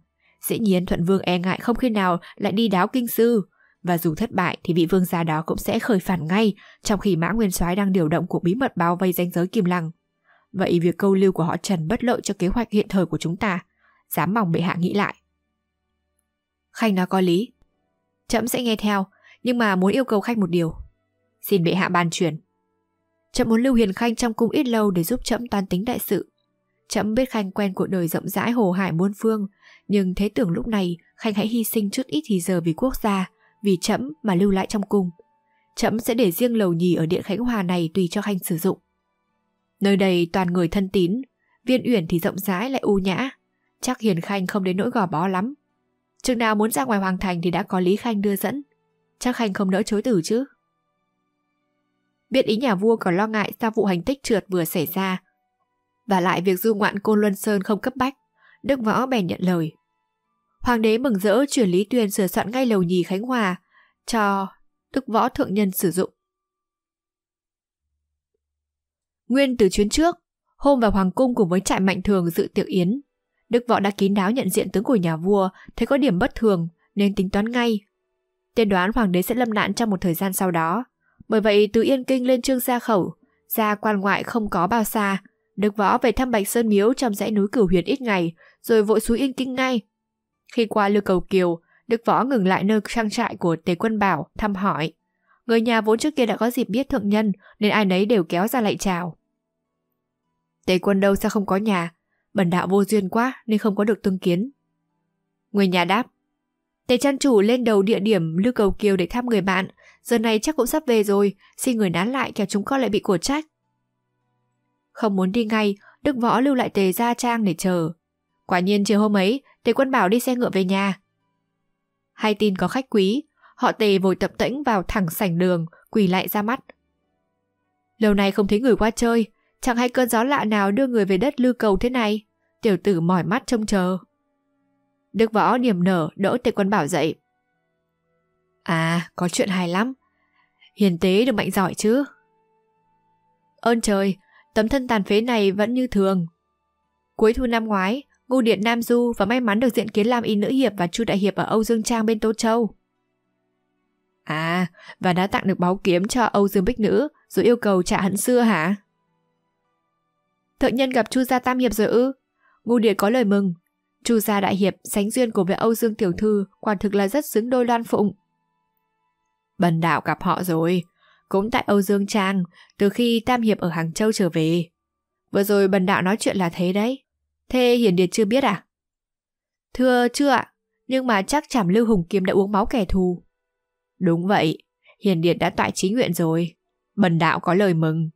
Dĩ nhiên Thuận Vương e ngại không khi nào lại đi đáo kinh sư. Và dù thất bại thì vị vương gia đó cũng sẽ khởi phản ngay trong khi Mã Nguyên soái đang điều động cuộc bí mật bao vây danh giới Kim Lăng. Vậy việc câu lưu của họ Trần bất lợi cho kế hoạch hiện thời của chúng ta Dám mong bệ hạ nghĩ lại Khanh nói có lý Trẫm sẽ nghe theo Nhưng mà muốn yêu cầu Khanh một điều Xin bệ hạ ban truyền Trẫm muốn Lưu Hiền Khanh trong cung ít lâu để giúp trẫm toan tính đại sự Trẫm biết Khanh quen cuộc đời rộng rãi hồ hải muôn phương Nhưng thế tưởng lúc này Khanh hãy hy sinh chút ít thì giờ vì quốc gia Vì trẫm mà lưu lại trong cung Trẫm sẽ để riêng lầu nhì ở điện Khánh Hòa này tùy cho Khanh sử dụng Nơi đây toàn người thân tín, viên uyển thì rộng rãi lại u nhã. Chắc Hiền Khanh không đến nỗi gò bó lắm. Chừng nào muốn ra ngoài hoàng thành thì đã có Lý Khanh đưa dẫn. Chắc Khanh không nỡ chối từ chứ. Biết ý nhà vua còn lo ngại sau vụ hành tích trượt vừa xảy ra. Và lại việc du ngoạn Côn Luân Sơn không cấp bách, Đức Võ bèn nhận lời. Hoàng đế mừng rỡ chuyển Lý Tuyền sửa soạn ngay lầu nhì Khánh Hòa cho Đức Võ Thượng Nhân sử dụng. Nguyên từ chuyến trước, hôm vào Hoàng Cung cùng với trại mạnh thường dự tiệc yến. Đức Võ đã kín đáo nhận diện tướng của nhà vua, thấy có điểm bất thường nên tính toán ngay. Tiên đoán hoàng đế sẽ lâm nạn trong một thời gian sau đó. Bởi vậy từ Yên Kinh lên Trương Gia Khẩu, ra quan ngoại không có bao xa. Đức Võ về thăm Bạch Sơn Miếu trong dãy núi Cửu Huyền ít ngày, rồi vội xuống Yên Kinh ngay. Khi qua Lưu Cầu Kiều, Đức Võ ngừng lại nơi trang trại của Tề Quân Bảo thăm hỏi. Người nhà vốn trước kia đã có dịp biết thượng nhân nên ai nấy đều kéo ra lại chào. Tề quân đâu sao không có nhà? Bần đạo vô duyên quá nên không có được tương kiến. Người nhà đáp. Tề chăn chủ lên đầu địa điểm lưu cầu kiều để thăm người bạn. Giờ này chắc cũng sắp về rồi, xin người nán lại kẻo chúng con lại bị cổ trách. Không muốn đi ngay, Đức Võ lưu lại tề gia trang để chờ. Quả nhiên chiều hôm ấy, tề quân bảo đi xe ngựa về nhà. Hay tin có khách quý, họ tề vội tập tĩnh vào thẳng sảnh đường, quỳ lại ra mắt. Lâu nay không thấy người qua chơi, chẳng hay cơn gió lạ nào đưa người về đất lưu cầu thế này. Tiểu tử mỏi mắt trông chờ. Đức Võ niềm nở đỡ Tề Quân Bảo dậy. À, có chuyện hài lắm. Hiền tế được mạnh giỏi chứ. Ơn trời, tấm thân tàn phế này vẫn như thường. Cuối thu năm ngoái, Ngô Điện Nam Du và may mắn được diện kiến làm y nữ hiệp và Chu Đại Hiệp ở Âu Dương Trang bên Tô Châu. À, và đã tặng được báu kiếm cho Âu Dương Bích Nữ rồi yêu cầu trả hận xưa hả? Thợ nhân gặp Chu gia tam hiệp rồi ư? Ngô Điệt có lời mừng. Chu gia đại hiệp, sánh duyên của với Âu Dương Tiểu Thư quả thực là rất xứng đôi loan phụng. Bần đạo gặp họ rồi, cũng tại Âu Dương Trang, từ khi Tam Hiệp ở Hàng Châu trở về. Vừa rồi bần đạo nói chuyện là thế đấy. Thế Hiển Điệt chưa biết à? Thưa chưa ạ, nhưng mà chắc chảm Lưu Hùng Kiếm đã uống máu kẻ thù. Đúng vậy, Hiền Điệt đã toại chí nguyện rồi. Bần đạo có lời mừng.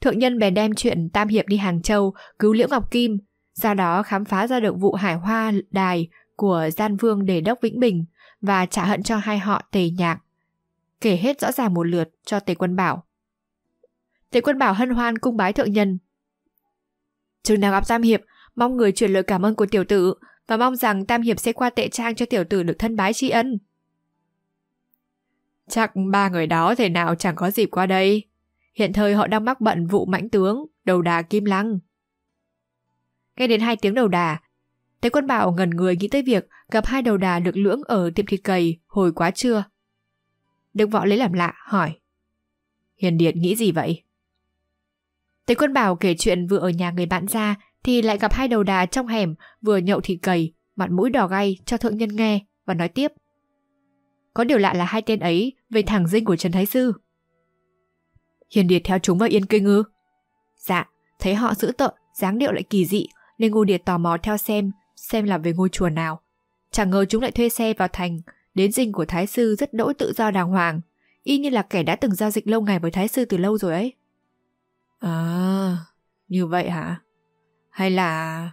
Thượng nhân bèn đem chuyện Tam Hiệp đi Hàng Châu, cứu Liễu Ngọc Kim, do đó khám phá ra được vụ hải hoa đài của gian vương đề đốc Vĩnh Bình và trả hận cho hai họ tề nhạc. Kể hết rõ ràng một lượt cho tề quân bảo. Tề quân bảo hân hoan cung bái thượng nhân. Chừng nào gặp Tam Hiệp, mong người chuyển lời cảm ơn của tiểu tử và mong rằng Tam Hiệp sẽ qua tệ trang cho tiểu tử được thân bái tri ân. Chắc ba người đó thể nào chẳng có dịp qua đây, Hiện thời họ đang mắc bận vụ mãnh tướng, đầu đà kim lăng. Nghe đến hai tiếng đầu đà, Thế quân bảo ngẩn người nghĩ tới việc gặp hai đầu đà được lưỡng ở tiệm thịt cầy hồi quá trưa. Đức võ lấy làm lạ, hỏi. Hiền Điệt nghĩ gì vậy? Thế quân bảo kể chuyện vừa ở nhà người bạn ra thì lại gặp hai đầu đà trong hẻm vừa nhậu thịt cầy, mặt mũi đỏ gay cho thượng nhân nghe và nói tiếp. Có điều lạ là hai tên ấy về thẳng dinh của Trần Thái Sư. Hiền Điệt theo chúng vào Yên Kinh ư? Dạ, thấy họ dữ tợn, dáng điệu lại kỳ dị, nên Ngô Điệt tò mò theo xem, xem là về ngôi chùa nào. Chẳng ngờ chúng lại thuê xe vào thành, đến dinh của Thái Sư rất đỗi tự do đàng hoàng, y như là kẻ đã từng giao dịch lâu ngày với Thái Sư từ lâu rồi ấy. À, như vậy hả? Hay là...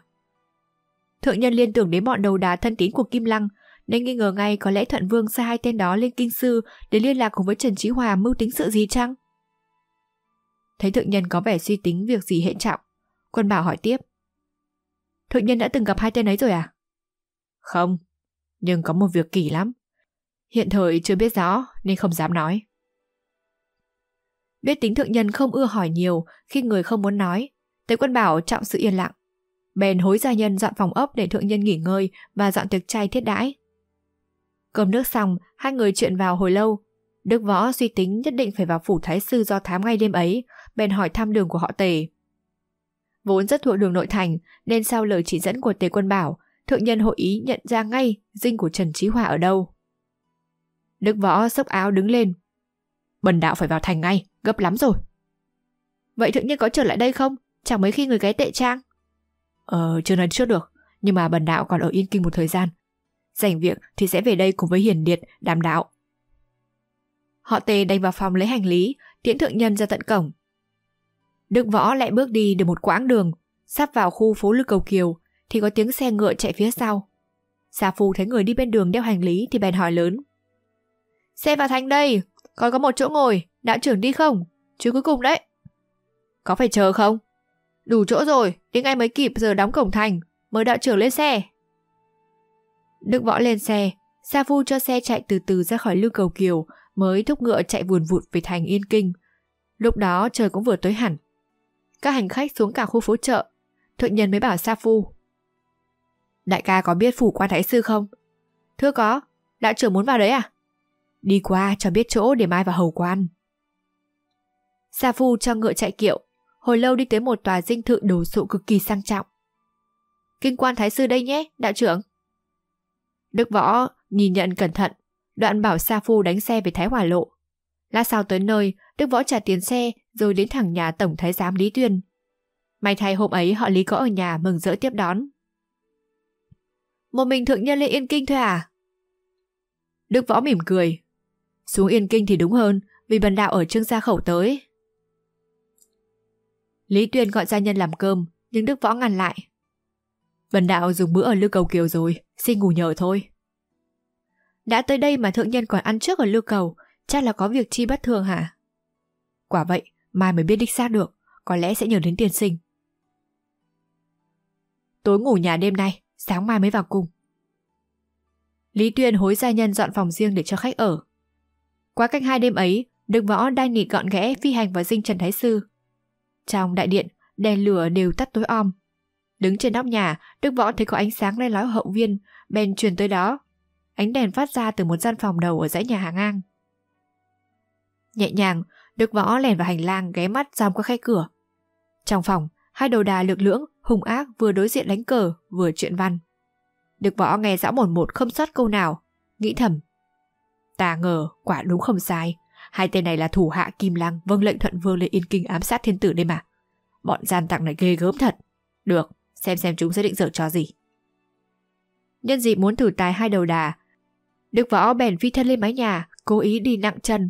Thượng nhân liên tưởng đến bọn đầu đá thân tín của Kim Lăng, nên nghi ngờ ngay có lẽ Thuận Vương sai hai tên đó lên kinh sư để liên lạc cùng với Trần Chí Hòa mưu tính sự gì chăng? Thấy thượng nhân có vẻ suy tính việc gì hệ trọng, quân bảo hỏi tiếp. Thượng nhân đã từng gặp hai tên ấy rồi à? Không, nhưng có một việc kỳ lắm. Hiện thời chưa biết rõ nên không dám nói. Biết tính thượng nhân không ưa hỏi nhiều khi người không muốn nói, Tế quân bảo trọng sự yên lặng. Bèn hối gia nhân dọn phòng ốc để thượng nhân nghỉ ngơi và dọn tiệc chay thiết đãi. Cơm nước xong, hai người chuyện vào hồi lâu. Đức Võ suy tính nhất định phải vào phủ Thái Sư do thám ngay đêm ấy, bèn hỏi thăm đường của họ Tề. Vốn rất thuộc đường nội thành, nên sau lời chỉ dẫn của Tề Quân Bảo, thượng nhân hội ý nhận ra ngay dinh của Trần trí Hòa ở đâu. Đức Võ sốc áo đứng lên. Bần đạo phải vào thành ngay, gấp lắm rồi. Vậy thượng nhân có trở lại đây không? Chẳng mấy khi người ghé tệ trang. Ờ, chưa nói trước được, nhưng mà bần đạo còn ở Yên Kinh một thời gian. Rảnh việc thì sẽ về đây cùng với hiền điệt, đàm đạo. Họ tề đành vào phòng lấy hành lý, tiễn thượng nhân ra tận cổng. Đức Võ lại bước đi được một quãng đường, sắp vào khu phố Lư Cầu Kiều thì có tiếng xe ngựa chạy phía sau. Xà Phu thấy người đi bên đường đeo hành lý thì bèn hỏi lớn. Xe vào thành đây, còn có một chỗ ngồi, đạo trưởng đi không? Chứ cuối cùng đấy. Có phải chờ không? Đủ chỗ rồi, đến ngay mới kịp giờ đóng cổng thành, mời đạo trưởng lên xe. Đức Võ lên xe, Sa Phu cho xe chạy từ từ ra khỏi lưu cầu kiều, mới thúc ngựa chạy vùn vụt về thành Yên Kinh. Lúc đó trời cũng vừa tối hẳn, các hành khách xuống cả khu phố chợ. Thượng nhân mới bảo Sa Phu. Đại ca có biết phủ quan thái sư không? Thưa có, đạo trưởng muốn vào đấy à? Đi qua cho biết chỗ để mai vào hầu quan. Sa Phu cho ngựa chạy kiệu, hồi lâu đi tới một tòa dinh thự đồ sộ cực kỳ sang trọng. Kinh quan thái sư đây nhé, đạo trưởng. Đức Võ nhìn nhận cẩn thận, đoạn bảo Sa Phu đánh xe về Thái Hòa Lộ. Lát sau tới nơi, Đức Võ trả tiền xe rồi đến thẳng nhà Tổng Thái Giám Lý Tuyên. May thay hôm ấy họ Lý có ở nhà mừng rỡ tiếp đón. Một mình thượng nhân lên Yên Kinh thôi à? Đức Võ mỉm cười. Xuống Yên Kinh thì đúng hơn, vì bần đạo ở Trương Gia Khẩu tới. Lý Tuyên gọi gia nhân làm cơm, nhưng Đức Võ ngăn lại. Bần đạo dùng bữa ở Lưu Cầu Kiều rồi, xin ngủ nhờ thôi. Đã tới đây mà thượng nhân còn ăn trước ở Lưu Cầu, chắc là có việc chi bất thường hả? Quả vậy, mai mới biết đích xác được, có lẽ sẽ nhờ đến tiền sinh. Tối ngủ nhà đêm nay, sáng mai mới vào cùng. Lý Tuyên hối gia nhân dọn phòng riêng để cho khách ở. Qua cách hai đêm ấy, Đức Võ đang nị gọn ghẽ phi hành vào dinh Trần Thái Sư. Trong đại điện, đèn lửa đều tắt tối om. Đứng trên nóc nhà, Đức Võ thấy có ánh sáng le lói hậu viên, bèn truyền tới đó. Ánh đèn phát ra từ một gian phòng đầu ở dãy nhà hàng ngang. Nhẹ nhàng, Đức Võ lèn vào hành lang ghé mắt giam qua khay cửa. Trong phòng, hai đầu đà lực lưỡng, hung ác vừa đối diện đánh cờ, vừa chuyện văn. Đức Võ nghe rõ một một không sót câu nào, nghĩ thầm. Ta ngờ, quả đúng không sai. Hai tên này là thủ hạ Kim Lăng vâng lệnh thuận vương lên yên kinh ám sát thiên tử đây mà. Bọn gian tặng này ghê gớm thật. Được, xem xem chúng sẽ định dở cho gì. Nhân dịp muốn thử tài hai đầu đà, Đức Võ bèn phi thân lên mái nhà, cố ý đi nặng chân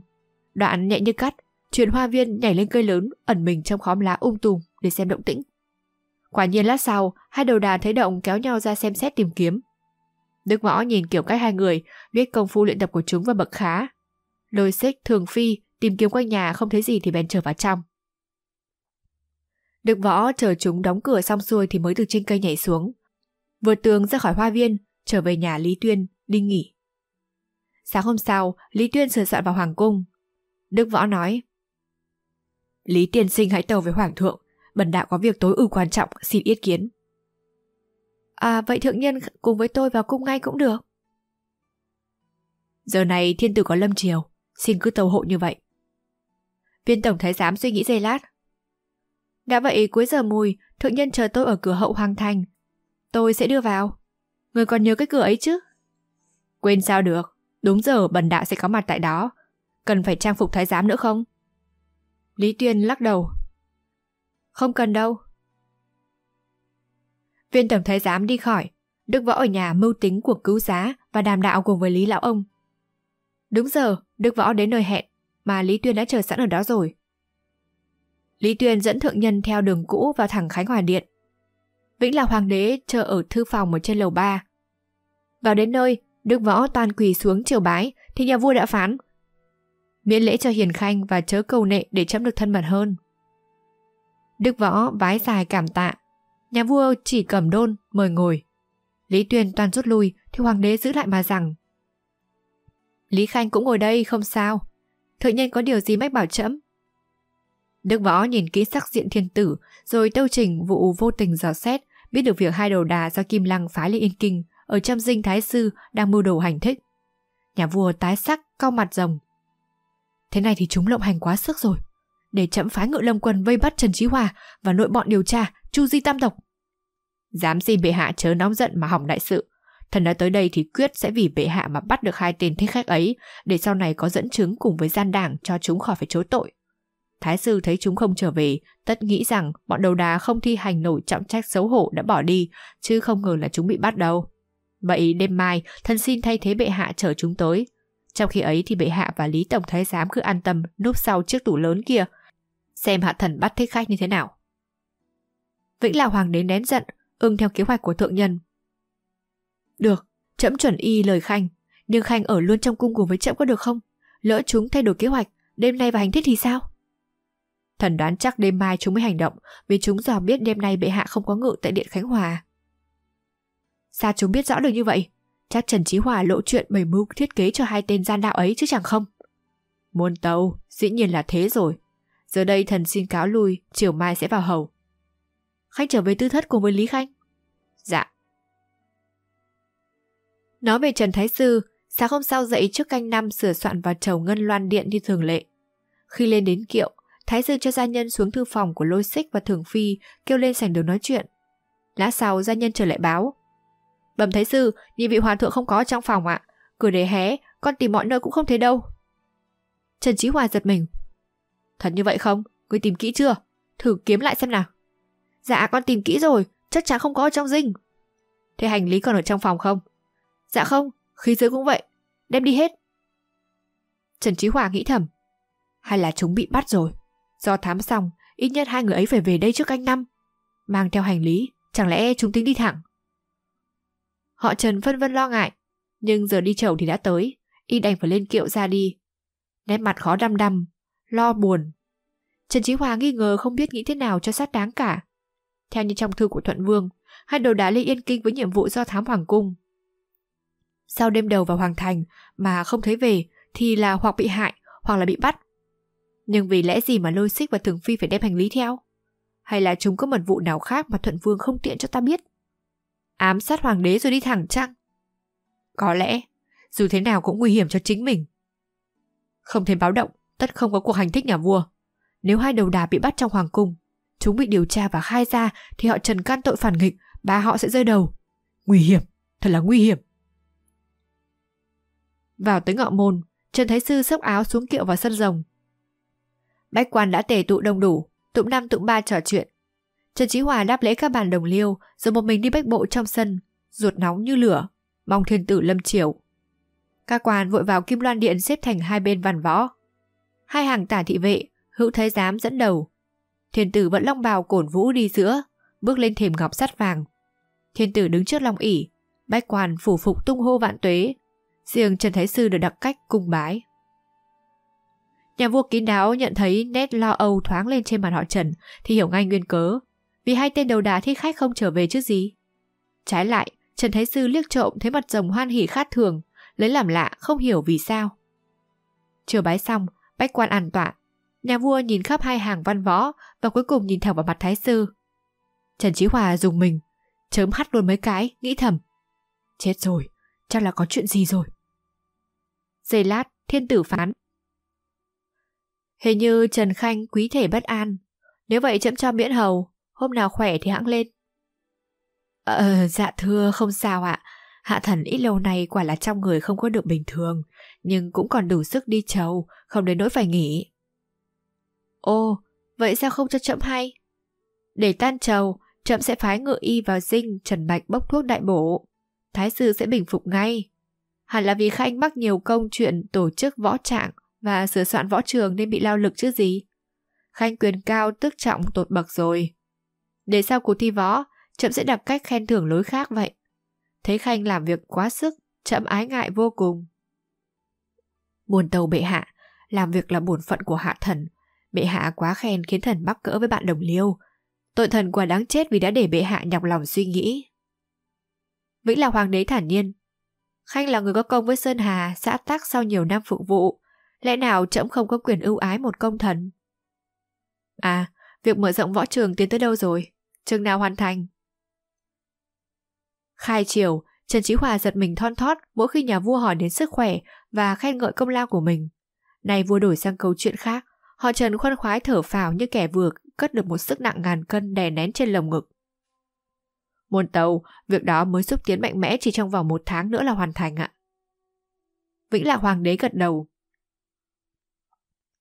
Đoạn nhẹ như cắt, truyền hoa viên nhảy lên cây lớn, ẩn mình trong khóm lá ung um tùm để xem động tĩnh. Quả nhiên lát sau, hai đầu đà thấy động kéo nhau ra xem xét tìm kiếm. Đức Võ nhìn kiểu cách hai người, biết công phu luyện tập của chúng và bậc khá. Lôi xích, thường phi, tìm kiếm quanh nhà không thấy gì thì bèn trở vào trong. Đức Võ chờ chúng đóng cửa xong xuôi thì mới từ trên cây nhảy xuống. Vượt tường ra khỏi hoa viên, trở về nhà Lý Tuyên, đi nghỉ. Sáng hôm sau, Lý Tuyên sửa soạn vào Hoàng Cung, Đức Võ nói Lý tiên sinh hãy tàu với Hoàng thượng Bần đạo có việc tối ưu quan trọng xin ý kiến À vậy thượng nhân cùng với tôi vào cung ngay cũng được Giờ này thiên tử có lâm triều Xin cứ tàu hộ như vậy Viên tổng thái giám suy nghĩ giây lát Đã vậy cuối giờ mùi Thượng nhân chờ tôi ở cửa hậu hoàng thành Tôi sẽ đưa vào Người còn nhớ cái cửa ấy chứ Quên sao được Đúng giờ bần đạo sẽ có mặt tại đó cần phải trang phục thái giám nữa không? Lý Tuyên lắc đầu. Không cần đâu. Viên tổng thái giám đi khỏi, Đức Võ ở nhà mưu tính cuộc cứu giá và đàm đạo cùng với Lý Lão Ông. Đúng giờ, Đức Võ đến nơi hẹn mà Lý Tuyên đã chờ sẵn ở đó rồi. Lý Tuyên dẫn thượng nhân theo đường cũ vào thẳng Khánh Hòa Điện. Vĩnh là hoàng đế chờ ở thư phòng ở trên lầu 3. Vào đến nơi, Đức Võ toàn quỳ xuống triều bái thì nhà vua đã phán miễn lễ cho hiền khanh và chớ cầu nệ để chấm được thân mật hơn. Đức võ vái dài cảm tạ, nhà vua chỉ cầm đôn mời ngồi. Lý Tuyên toàn rút lui thì hoàng đế giữ lại mà rằng Lý Khanh cũng ngồi đây không sao, thượng nhân có điều gì mách bảo trẫm Đức võ nhìn kỹ sắc diện thiên tử rồi tâu trình vụ vô tình dò xét biết được việc hai đầu đà do Kim Lăng phái lên Yên Kinh ở trong dinh Thái Sư đang mưu đồ hành thích. Nhà vua tái sắc, cao mặt rồng, Thế này thì chúng lộng hành quá sức rồi. Để chậm phái ngự lâm quân vây bắt Trần Chí Hòa và nội bọn điều tra, chu di tam tộc. Dám xin bệ hạ chớ nóng giận mà hỏng đại sự. Thần đã tới đây thì quyết sẽ vì bệ hạ mà bắt được hai tên thích khách ấy để sau này có dẫn chứng cùng với gian đảng cho chúng khỏi phải chối tội. Thái sư thấy chúng không trở về, tất nghĩ rằng bọn đầu đá không thi hành nổi trọng trách xấu hổ đã bỏ đi, chứ không ngờ là chúng bị bắt đâu. Vậy đêm mai, thân xin thay thế bệ hạ chở chúng tới. Trong khi ấy thì bệ hạ và Lý Tổng Thái Giám cứ an tâm núp sau chiếc tủ lớn kia, xem hạ thần bắt thích khách như thế nào. Vĩnh là hoàng đến nén giận, ưng theo kế hoạch của thượng nhân. Được, chậm chuẩn y lời Khanh, nhưng Khanh ở luôn trong cung cùng với chậm có được không? Lỡ chúng thay đổi kế hoạch, đêm nay và hành thiết thì sao? Thần đoán chắc đêm mai chúng mới hành động, vì chúng dò biết đêm nay bệ hạ không có ngự tại điện Khánh Hòa. Sao chúng biết rõ được như vậy? Chắc Trần Chí Hòa lộ chuyện bày mưu thiết kế cho hai tên gian đạo ấy chứ chẳng không? Muôn tàu dĩ nhiên là thế rồi. Giờ đây thần xin cáo lui, chiều mai sẽ vào hầu. Khanh trở về tư thất cùng với Lý Khanh. Dạ. Nói về Trần Thái Sư, sáng hôm sau dậy trước canh năm sửa soạn vào chầu ngân loan điện như thường lệ. Khi lên đến kiệu, Thái Sư cho gia nhân xuống thư phòng của Lôi Xích và Thường Phi kêu lên sảnh đường nói chuyện. lá sau gia nhân trở lại báo, Bẩm Thái Sư, nhị vị hoàng thượng không có trong phòng ạ. À. Cửa để hé, con tìm mọi nơi cũng không thấy đâu. Trần trí Hòa giật mình. Thật như vậy không? Ngươi tìm kỹ chưa? Thử kiếm lại xem nào. Dạ con tìm kỹ rồi, chắc chắn không có ở trong dinh. Thế hành lý còn ở trong phòng không? Dạ không, khí giới cũng vậy, đem đi hết. Trần trí Hòa nghĩ thầm, hay là chúng bị bắt rồi. Do thám xong, ít nhất hai người ấy phải về đây trước anh năm. Mang theo hành lý, chẳng lẽ chúng tính đi thẳng? Họ Trần phân vân lo ngại, nhưng giờ đi chầu thì đã tới, y đành phải lên kiệu ra đi. Nét mặt khó đăm đăm, lo buồn. Trần Chí Hòa nghi ngờ không biết nghĩ thế nào cho sát đáng cả. Theo như trong thư của Thuận Vương, hai đồ đã lên Yên Kinh với nhiệm vụ do thám Hoàng Cung. Sau đêm đầu vào Hoàng Thành mà không thấy về thì là hoặc bị hại hoặc là bị bắt. Nhưng vì lẽ gì mà lôi xích và Thường Phi phải đem hành lý theo? Hay là chúng có mật vụ nào khác mà Thuận Vương không tiện cho ta biết? ám sát hoàng đế rồi đi thẳng chăng? Có lẽ, dù thế nào cũng nguy hiểm cho chính mình. Không thêm báo động, tất không có cuộc hành thích nhà vua. Nếu hai đầu đà bị bắt trong hoàng cung, chúng bị điều tra và khai ra thì họ trần can tội phản nghịch, bà họ sẽ rơi đầu. Nguy hiểm, thật là nguy hiểm. Vào tới ngọ môn, Trần Thái Sư xốc áo xuống kiệu vào sân rồng. Bách quan đã tề tụ đông đủ, tụng năm tụng ba trò chuyện, Trần Chí Hòa đáp lễ các bạn đồng liêu, rồi một mình đi bách bộ trong sân, ruột nóng như lửa, mong thiên tử lâm triều. Các quan vội vào kim loan điện xếp thành hai bên văn võ. Hai hàng tả thị vệ, hữu thái giám dẫn đầu. Thiên tử vẫn long bào cổn vũ đi giữa, bước lên thềm ngọc sắt vàng. Thiên tử đứng trước long ỉ, bách quan phủ phục tung hô vạn tuế. Riêng Trần Thái Sư được đặc cách cung bái. Nhà vua kín đáo nhận thấy nét lo âu thoáng lên trên mặt họ Trần thì hiểu ngay nguyên cớ vì hai tên đầu đá thích khách không trở về chứ gì. Trái lại, Trần Thái Sư liếc trộm thấy mặt rồng hoan hỉ khát thường, lấy làm lạ không hiểu vì sao. Chờ bái xong, bách quan an tọa, nhà vua nhìn khắp hai hàng văn võ và cuối cùng nhìn thẳng vào mặt Thái Sư. Trần Chí Hòa dùng mình, chớm hắt luôn mấy cái, nghĩ thầm. Chết rồi, chắc là có chuyện gì rồi. Giây lát, thiên tử phán. Hình như Trần Khanh quý thể bất an, nếu vậy chậm cho miễn hầu hôm nào khỏe thì hãng lên. Ờ, dạ thưa, không sao ạ. Hạ thần ít lâu nay quả là trong người không có được bình thường, nhưng cũng còn đủ sức đi chầu, không đến nỗi phải nghỉ. Ô, vậy sao không cho chậm hay? Để tan chầu, chậm sẽ phái ngự y vào dinh Trần Bạch bốc thuốc đại bổ. Thái sư sẽ bình phục ngay. Hẳn là vì Khanh mắc nhiều công chuyện tổ chức võ trạng và sửa soạn võ trường nên bị lao lực chứ gì. Khanh quyền cao tức trọng tột bậc rồi, để sau cuộc thi võ, chậm sẽ đặt cách khen thưởng lối khác vậy. Thấy Khanh làm việc quá sức, chậm ái ngại vô cùng. Buồn tàu bệ hạ, làm việc là bổn phận của hạ thần. Bệ hạ quá khen khiến thần mắc cỡ với bạn đồng liêu. Tội thần quả đáng chết vì đã để bệ hạ nhọc lòng suy nghĩ. Vĩnh là hoàng đế thản nhiên. Khanh là người có công với Sơn Hà, xã tắc sau nhiều năm phục vụ. Lẽ nào chậm không có quyền ưu ái một công thần? À, Việc mở rộng võ trường tiến tới đâu rồi? Chừng nào hoàn thành? Khai chiều, Trần Chí Hòa giật mình thon thót mỗi khi nhà vua hỏi đến sức khỏe và khen ngợi công lao của mình. Này vua đổi sang câu chuyện khác, họ Trần khoan khoái thở phào như kẻ vừa cất được một sức nặng ngàn cân đè nén trên lồng ngực. Môn tàu, việc đó mới xúc tiến mạnh mẽ chỉ trong vòng một tháng nữa là hoàn thành ạ. Vĩnh Lạc Hoàng đế gật đầu,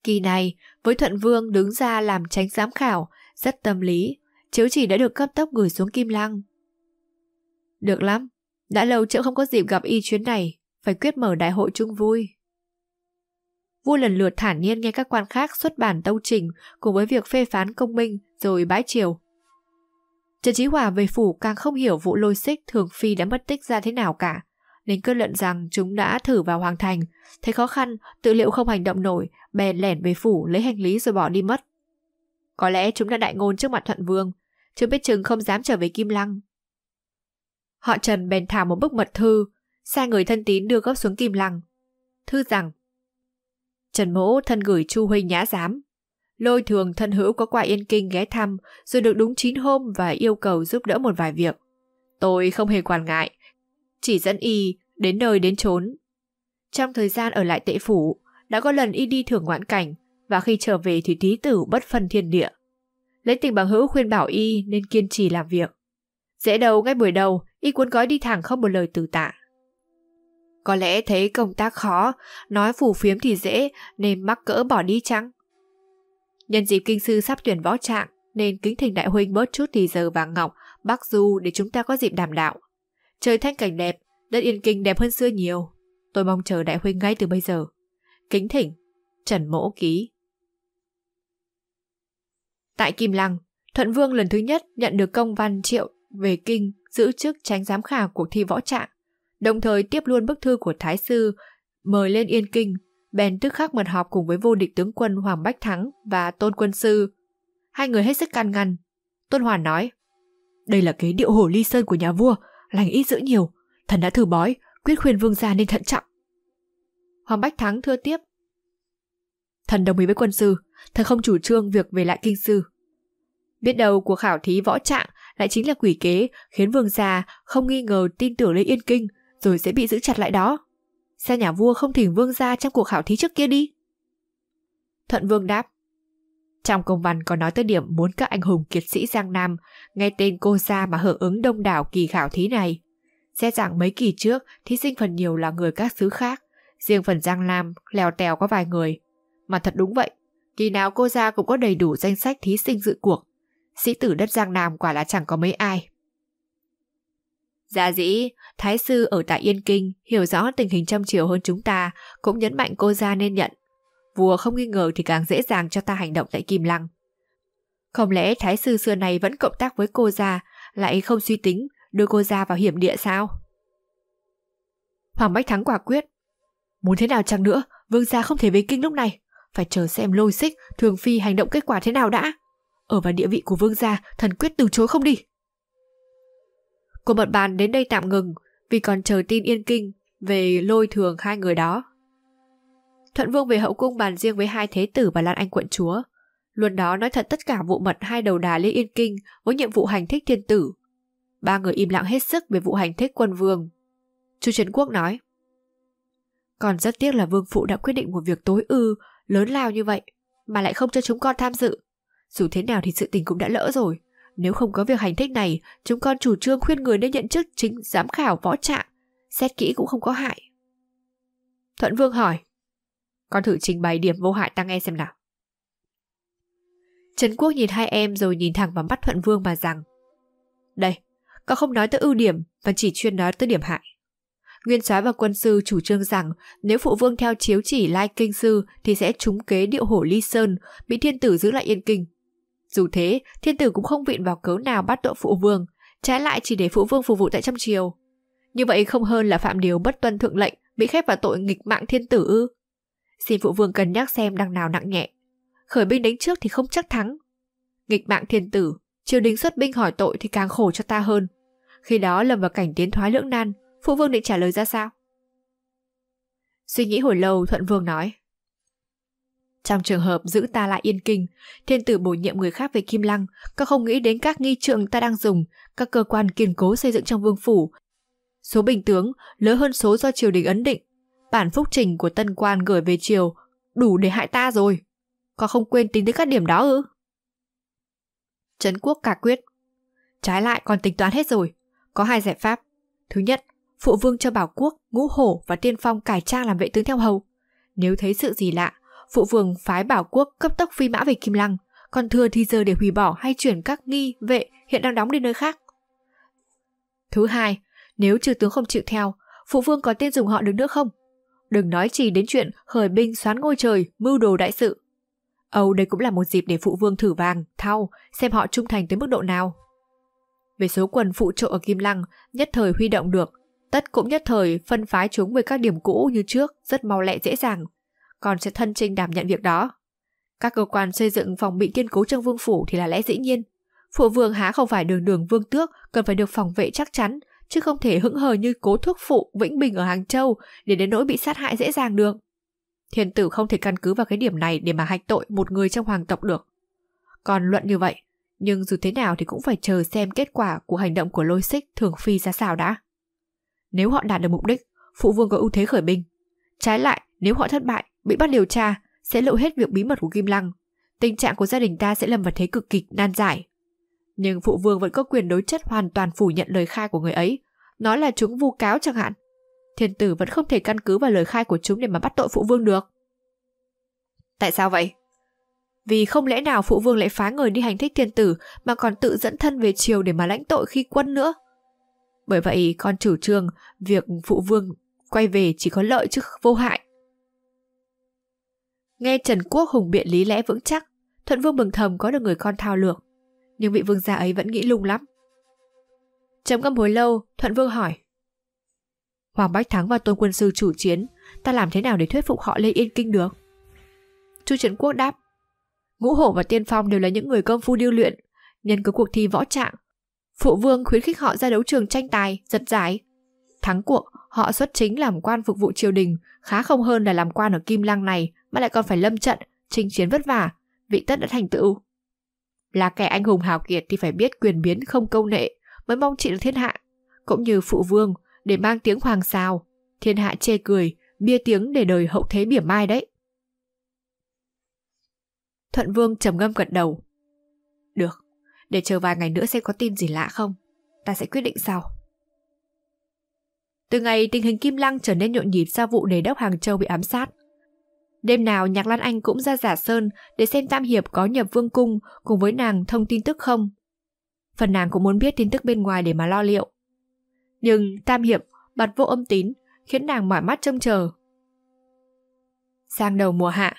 Kỳ này, với Thuận Vương đứng ra làm tránh giám khảo, rất tâm lý, chiếu chỉ đã được cấp tốc gửi xuống Kim Lăng. Được lắm, đã lâu chữ không có dịp gặp y chuyến này, phải quyết mở đại hội chung vui. Vua lần lượt thản nhiên nghe các quan khác xuất bản tâu trình cùng với việc phê phán công minh rồi bãi triều. Trần Chí Hòa về phủ càng không hiểu vụ lôi xích thường phi đã mất tích ra thế nào cả nên kết luận rằng chúng đã thử vào hoàng thành, thấy khó khăn, tự liệu không hành động nổi, bèn lẻn về phủ lấy hành lý rồi bỏ đi mất. Có lẽ chúng đã đại ngôn trước mặt Thuận Vương, chứ biết chừng không dám trở về Kim Lăng. Họ Trần bèn thả một bức mật thư, sai người thân tín đưa gấp xuống Kim Lăng. Thư rằng, Trần Mỗ thân gửi Chu Huynh nhã giám. Lôi thường thân hữu có qua Yên Kinh ghé thăm rồi được đúng chín hôm và yêu cầu giúp đỡ một vài việc. Tôi không hề quản ngại, chỉ dẫn y đến nơi đến chốn. Trong thời gian ở lại tệ phủ, đã có lần y đi thưởng ngoạn cảnh và khi trở về thì thí tử bất phân thiên địa. Lấy tình bằng hữu khuyên bảo y nên kiên trì làm việc. Dễ đầu ngay buổi đầu, y cuốn gói đi thẳng không một lời từ tạ. Có lẽ thấy công tác khó, nói phủ phiếm thì dễ nên mắc cỡ bỏ đi chăng? Nhân dịp kinh sư sắp tuyển võ trạng nên kính thỉnh đại huynh bớt chút thì giờ vàng ngọc, bắc du để chúng ta có dịp đàm đạo. Trời thanh cảnh đẹp, đất yên kinh đẹp hơn xưa nhiều. Tôi mong chờ đại huynh ngay từ bây giờ. Kính thỉnh, Trần Mỗ Ký. Tại Kim Lăng, Thuận Vương lần thứ nhất nhận được công văn triệu về kinh giữ chức tránh giám khảo cuộc thi võ trạng, đồng thời tiếp luôn bức thư của Thái Sư mời lên Yên Kinh, bèn tức khắc mật họp cùng với vô địch tướng quân Hoàng Bách Thắng và Tôn Quân Sư. Hai người hết sức can ngăn. Tôn Hoàn nói, đây là kế điệu hổ ly sơn của nhà vua, lành ít giữ nhiều, thần đã thử bói, quyết khuyên vương gia nên thận trọng. Hoàng Bách Thắng thưa tiếp. Thần đồng ý với quân sư, thần không chủ trương việc về lại kinh sư. Biết đầu của khảo thí võ trạng lại chính là quỷ kế khiến vương gia không nghi ngờ tin tưởng lấy yên kinh rồi sẽ bị giữ chặt lại đó. Sao nhà vua không thỉnh vương gia trong cuộc khảo thí trước kia đi? Thuận vương đáp. Trong công văn có nói tới điểm muốn các anh hùng kiệt sĩ Giang Nam nghe tên cô ra mà hưởng ứng đông đảo kỳ khảo thí này. Xét rằng mấy kỳ trước, thí sinh phần nhiều là người các xứ khác, riêng phần Giang Nam lèo tèo có vài người. Mà thật đúng vậy, kỳ nào cô ra cũng có đầy đủ danh sách thí sinh dự cuộc. Sĩ tử đất Giang Nam quả là chẳng có mấy ai. Giả dạ dĩ, Thái Sư ở tại Yên Kinh hiểu rõ tình hình trong chiều hơn chúng ta, cũng nhấn mạnh cô ra nên nhận vua không nghi ngờ thì càng dễ dàng cho ta hành động tại Kim Lăng. Không lẽ thái sư xưa này vẫn cộng tác với cô gia, lại không suy tính đưa cô gia vào hiểm địa sao? Hoàng Bách Thắng quả quyết. Muốn thế nào chăng nữa, vương gia không thể về kinh lúc này. Phải chờ xem lôi xích, thường phi hành động kết quả thế nào đã. Ở vào địa vị của vương gia, thần quyết từ chối không đi. Cuộc mật bàn đến đây tạm ngừng, vì còn chờ tin yên kinh về lôi thường hai người đó. Thuận Vương về hậu cung bàn riêng với hai thế tử và Lan Anh quận chúa. Luôn đó nói thật tất cả vụ mật hai đầu đà Lý Yên Kinh với nhiệm vụ hành thích thiên tử. Ba người im lặng hết sức về vụ hành thích quân vương. Chu Trấn Quốc nói, Còn rất tiếc là vương phụ đã quyết định một việc tối ư, lớn lao như vậy, mà lại không cho chúng con tham dự. Dù thế nào thì sự tình cũng đã lỡ rồi. Nếu không có việc hành thích này, chúng con chủ trương khuyên người nên nhận chức chính giám khảo võ trạng. Xét kỹ cũng không có hại. Thuận Vương hỏi, con thử trình bày điểm vô hại ta nghe xem nào. Trấn Quốc nhìn hai em rồi nhìn thẳng vào mắt Thuận Vương mà rằng Đây, con không nói tới ưu điểm mà chỉ chuyên nói tới điểm hại. Nguyên soái và quân sư chủ trương rằng nếu phụ vương theo chiếu chỉ lai kinh sư thì sẽ trúng kế điệu hổ ly sơn, bị thiên tử giữ lại yên kinh. Dù thế, thiên tử cũng không vịn vào cớ nào bắt tội phụ vương, trái lại chỉ để phụ vương phục vụ tại trong triều. Như vậy không hơn là phạm điều bất tuân thượng lệnh, bị khép vào tội nghịch mạng thiên tử ư? xin phụ vương cân nhắc xem đằng nào nặng nhẹ. Khởi binh đánh trước thì không chắc thắng. Nghịch mạng thiên tử, triều đình xuất binh hỏi tội thì càng khổ cho ta hơn. Khi đó lầm vào cảnh tiến thoái lưỡng nan, phụ vương định trả lời ra sao? Suy nghĩ hồi lâu, Thuận Vương nói. Trong trường hợp giữ ta lại yên kinh, thiên tử bổ nhiệm người khác về Kim Lăng, các không nghĩ đến các nghi trượng ta đang dùng, các cơ quan kiên cố xây dựng trong vương phủ. Số bình tướng lớn hơn số do triều đình ấn định, bản phúc trình của tân quan gửi về triều đủ để hại ta rồi. Có không quên tính tới các điểm đó ư? Trấn quốc cả quyết. Trái lại còn tính toán hết rồi. Có hai giải pháp. Thứ nhất, phụ vương cho bảo quốc, ngũ hổ và tiên phong cải trang làm vệ tướng theo hầu. Nếu thấy sự gì lạ, phụ vương phái bảo quốc cấp tốc phi mã về Kim Lăng, còn thừa thì giờ để hủy bỏ hay chuyển các nghi, vệ hiện đang đóng đến nơi khác. Thứ hai, nếu trừ tướng không chịu theo, phụ vương có tên dùng họ được nữa không? Đừng nói chỉ đến chuyện khởi binh xoán ngôi trời, mưu đồ đại sự. Âu đây cũng là một dịp để phụ vương thử vàng, thao xem họ trung thành tới mức độ nào. Về số quần phụ trợ ở Kim Lăng, nhất thời huy động được, tất cũng nhất thời phân phái chúng về các điểm cũ như trước rất mau lẹ dễ dàng, còn sẽ thân trinh đảm nhận việc đó. Các cơ quan xây dựng phòng bị kiên cố trong vương phủ thì là lẽ dĩ nhiên. Phụ vương há không phải đường đường vương tước cần phải được phòng vệ chắc chắn, chứ không thể hững hờ như cố thuốc phụ Vĩnh Bình ở Hàng Châu để đến nỗi bị sát hại dễ dàng được. Thiên tử không thể căn cứ vào cái điểm này để mà hạch tội một người trong hoàng tộc được. Còn luận như vậy, nhưng dù thế nào thì cũng phải chờ xem kết quả của hành động của lôi xích thường phi ra sao đã. Nếu họ đạt được mục đích, phụ vương có ưu thế khởi binh. Trái lại, nếu họ thất bại, bị bắt điều tra, sẽ lộ hết việc bí mật của Kim Lăng. Tình trạng của gia đình ta sẽ lâm vào thế cực kịch nan giải. Nhưng phụ vương vẫn có quyền đối chất hoàn toàn phủ nhận lời khai của người ấy, nói là chúng vu cáo chẳng hạn. Thiên tử vẫn không thể căn cứ vào lời khai của chúng để mà bắt tội phụ vương được. Tại sao vậy? Vì không lẽ nào phụ vương lại phá người đi hành thích thiên tử mà còn tự dẫn thân về triều để mà lãnh tội khi quân nữa? Bởi vậy con chủ trương việc phụ vương quay về chỉ có lợi chứ vô hại. Nghe Trần Quốc hùng biện lý lẽ vững chắc, Thuận Vương mừng thầm có được người con thao lược nhưng vị vương gia ấy vẫn nghĩ lung lắm. Chấm ngâm hồi lâu, Thuận Vương hỏi. Hoàng Bách Thắng và Tôn Quân Sư chủ chiến, ta làm thế nào để thuyết phục họ lên Yên Kinh được? Chu Trấn Quốc đáp. Ngũ Hổ và Tiên Phong đều là những người công phu điêu luyện, nhân cứ cuộc thi võ trạng. Phụ vương khuyến khích họ ra đấu trường tranh tài, giật giải. Thắng cuộc, họ xuất chính làm quan phục vụ triều đình, khá không hơn là làm quan ở Kim Lăng này mà lại còn phải lâm trận, chinh chiến vất vả, vị tất đã thành tựu. Là kẻ anh hùng hào kiệt thì phải biết quyền biến không câu nệ, mới mong trị được thiên hạ, cũng như phụ vương để mang tiếng hoàng sao, thiên hạ chê cười, bia tiếng để đời hậu thế bỉa mai đấy. Thuận Vương trầm ngâm gật đầu. Được, để chờ vài ngày nữa xem có tin gì lạ không, ta sẽ quyết định sau. Từ ngày tình hình Kim Lăng trở nên nhộn nhịp sau vụ đề đốc Hàng Châu bị ám sát, Đêm nào Nhạc Lan Anh cũng ra giả sơn để xem Tam Hiệp có nhập vương cung cùng với nàng thông tin tức không. Phần nàng cũng muốn biết tin tức bên ngoài để mà lo liệu. Nhưng Tam Hiệp bật vô âm tín khiến nàng mỏi mắt trông chờ. Sang đầu mùa hạ,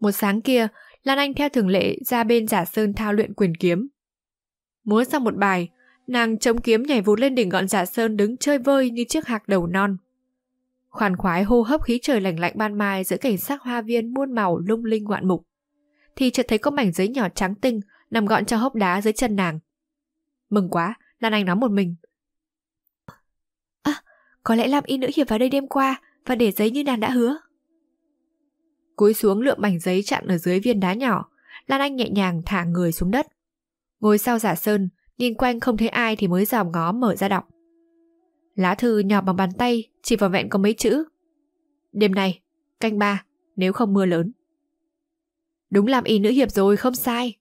một sáng kia, Lan Anh theo thường lệ ra bên giả sơn thao luyện quyền kiếm. Múa xong một bài, nàng chống kiếm nhảy vụt lên đỉnh ngọn giả sơn đứng chơi vơi như chiếc hạc đầu non khoan khoái hô hấp khí trời lành lạnh ban mai giữa cảnh sắc hoa viên muôn màu lung linh ngoạn mục thì chợt thấy có mảnh giấy nhỏ trắng tinh nằm gọn trong hốc đá dưới chân nàng mừng quá lan anh nói một mình à, có lẽ làm y nữ hiệp vào đây đêm qua và để giấy như nàng đã hứa cúi xuống lượm mảnh giấy chặn ở dưới viên đá nhỏ lan anh nhẹ nhàng thả người xuống đất ngồi sau giả sơn nhìn quanh không thấy ai thì mới rào ngó mở ra đọc Lá thư nhỏ bằng bàn tay, chỉ vòn vẹn có mấy chữ. Đêm nay, canh ba, nếu không mưa lớn. Đúng làm y nữ hiệp rồi, không sai.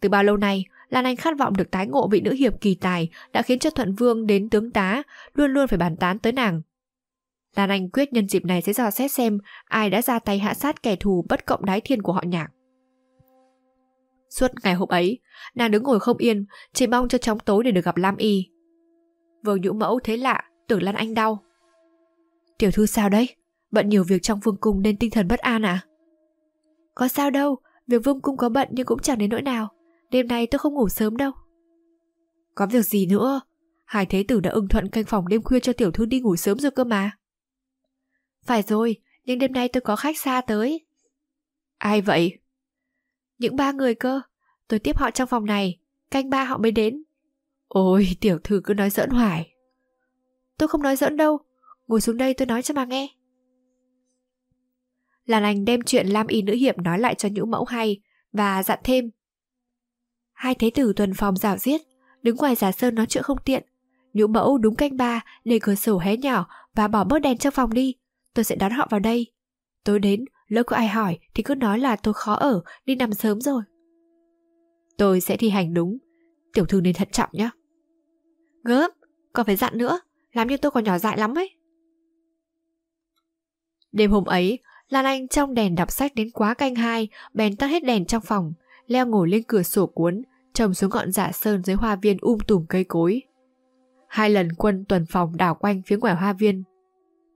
Từ bao lâu nay, Lan Anh khát vọng được tái ngộ vị nữ hiệp kỳ tài đã khiến cho Thuận Vương đến tướng tá luôn luôn phải bàn tán tới nàng. Lan Anh quyết nhân dịp này sẽ dò xét xem ai đã ra tay hạ sát kẻ thù bất cộng đái thiên của họ nhạc. Suốt ngày hôm ấy, nàng đứng ngồi không yên, chỉ mong cho chóng tối để được gặp Lam Y. Vương Nhũ Mẫu thế lạ, Tưởng Lan Anh đau. Tiểu thư sao đấy? Bận nhiều việc trong vương cung nên tinh thần bất an à? Có sao đâu, việc vương cung có bận nhưng cũng chẳng đến nỗi nào. Đêm nay tôi không ngủ sớm đâu. Có việc gì nữa? Hải Thế Tử đã ưng thuận canh phòng đêm khuya cho tiểu thư đi ngủ sớm rồi cơ mà. Phải rồi, nhưng đêm nay tôi có khách xa tới. Ai vậy? Những ba người cơ. Tôi tiếp họ trong phòng này, canh ba họ mới đến. Ôi, tiểu thư cứ nói giỡn hoài. Tôi không nói giỡn đâu. Ngồi xuống đây tôi nói cho mà nghe. Lan Anh đem chuyện Lam Y nữ hiệp nói lại cho nhũ mẫu hay và dặn thêm. Hai thế tử tuần phòng rào giết, đứng ngoài giả sơn nói chuyện không tiện. Nhũ mẫu đúng canh ba để cửa sổ hé nhỏ và bỏ bớt đèn trong phòng đi. Tôi sẽ đón họ vào đây. Tối đến, lỡ có ai hỏi thì cứ nói là tôi khó ở, đi nằm sớm rồi. Tôi sẽ thi hành đúng. Tiểu thư nên thận trọng nhé. Gớm, còn phải dặn nữa làm như tôi còn nhỏ dại lắm ấy. Đêm hôm ấy, Lan Anh trong đèn đọc sách đến quá canh hai, bèn tắt hết đèn trong phòng, leo ngồi lên cửa sổ cuốn, trồng xuống ngọn giả dạ sơn dưới hoa viên um tùm cây cối. Hai lần quân tuần phòng đảo quanh phía ngoài hoa viên.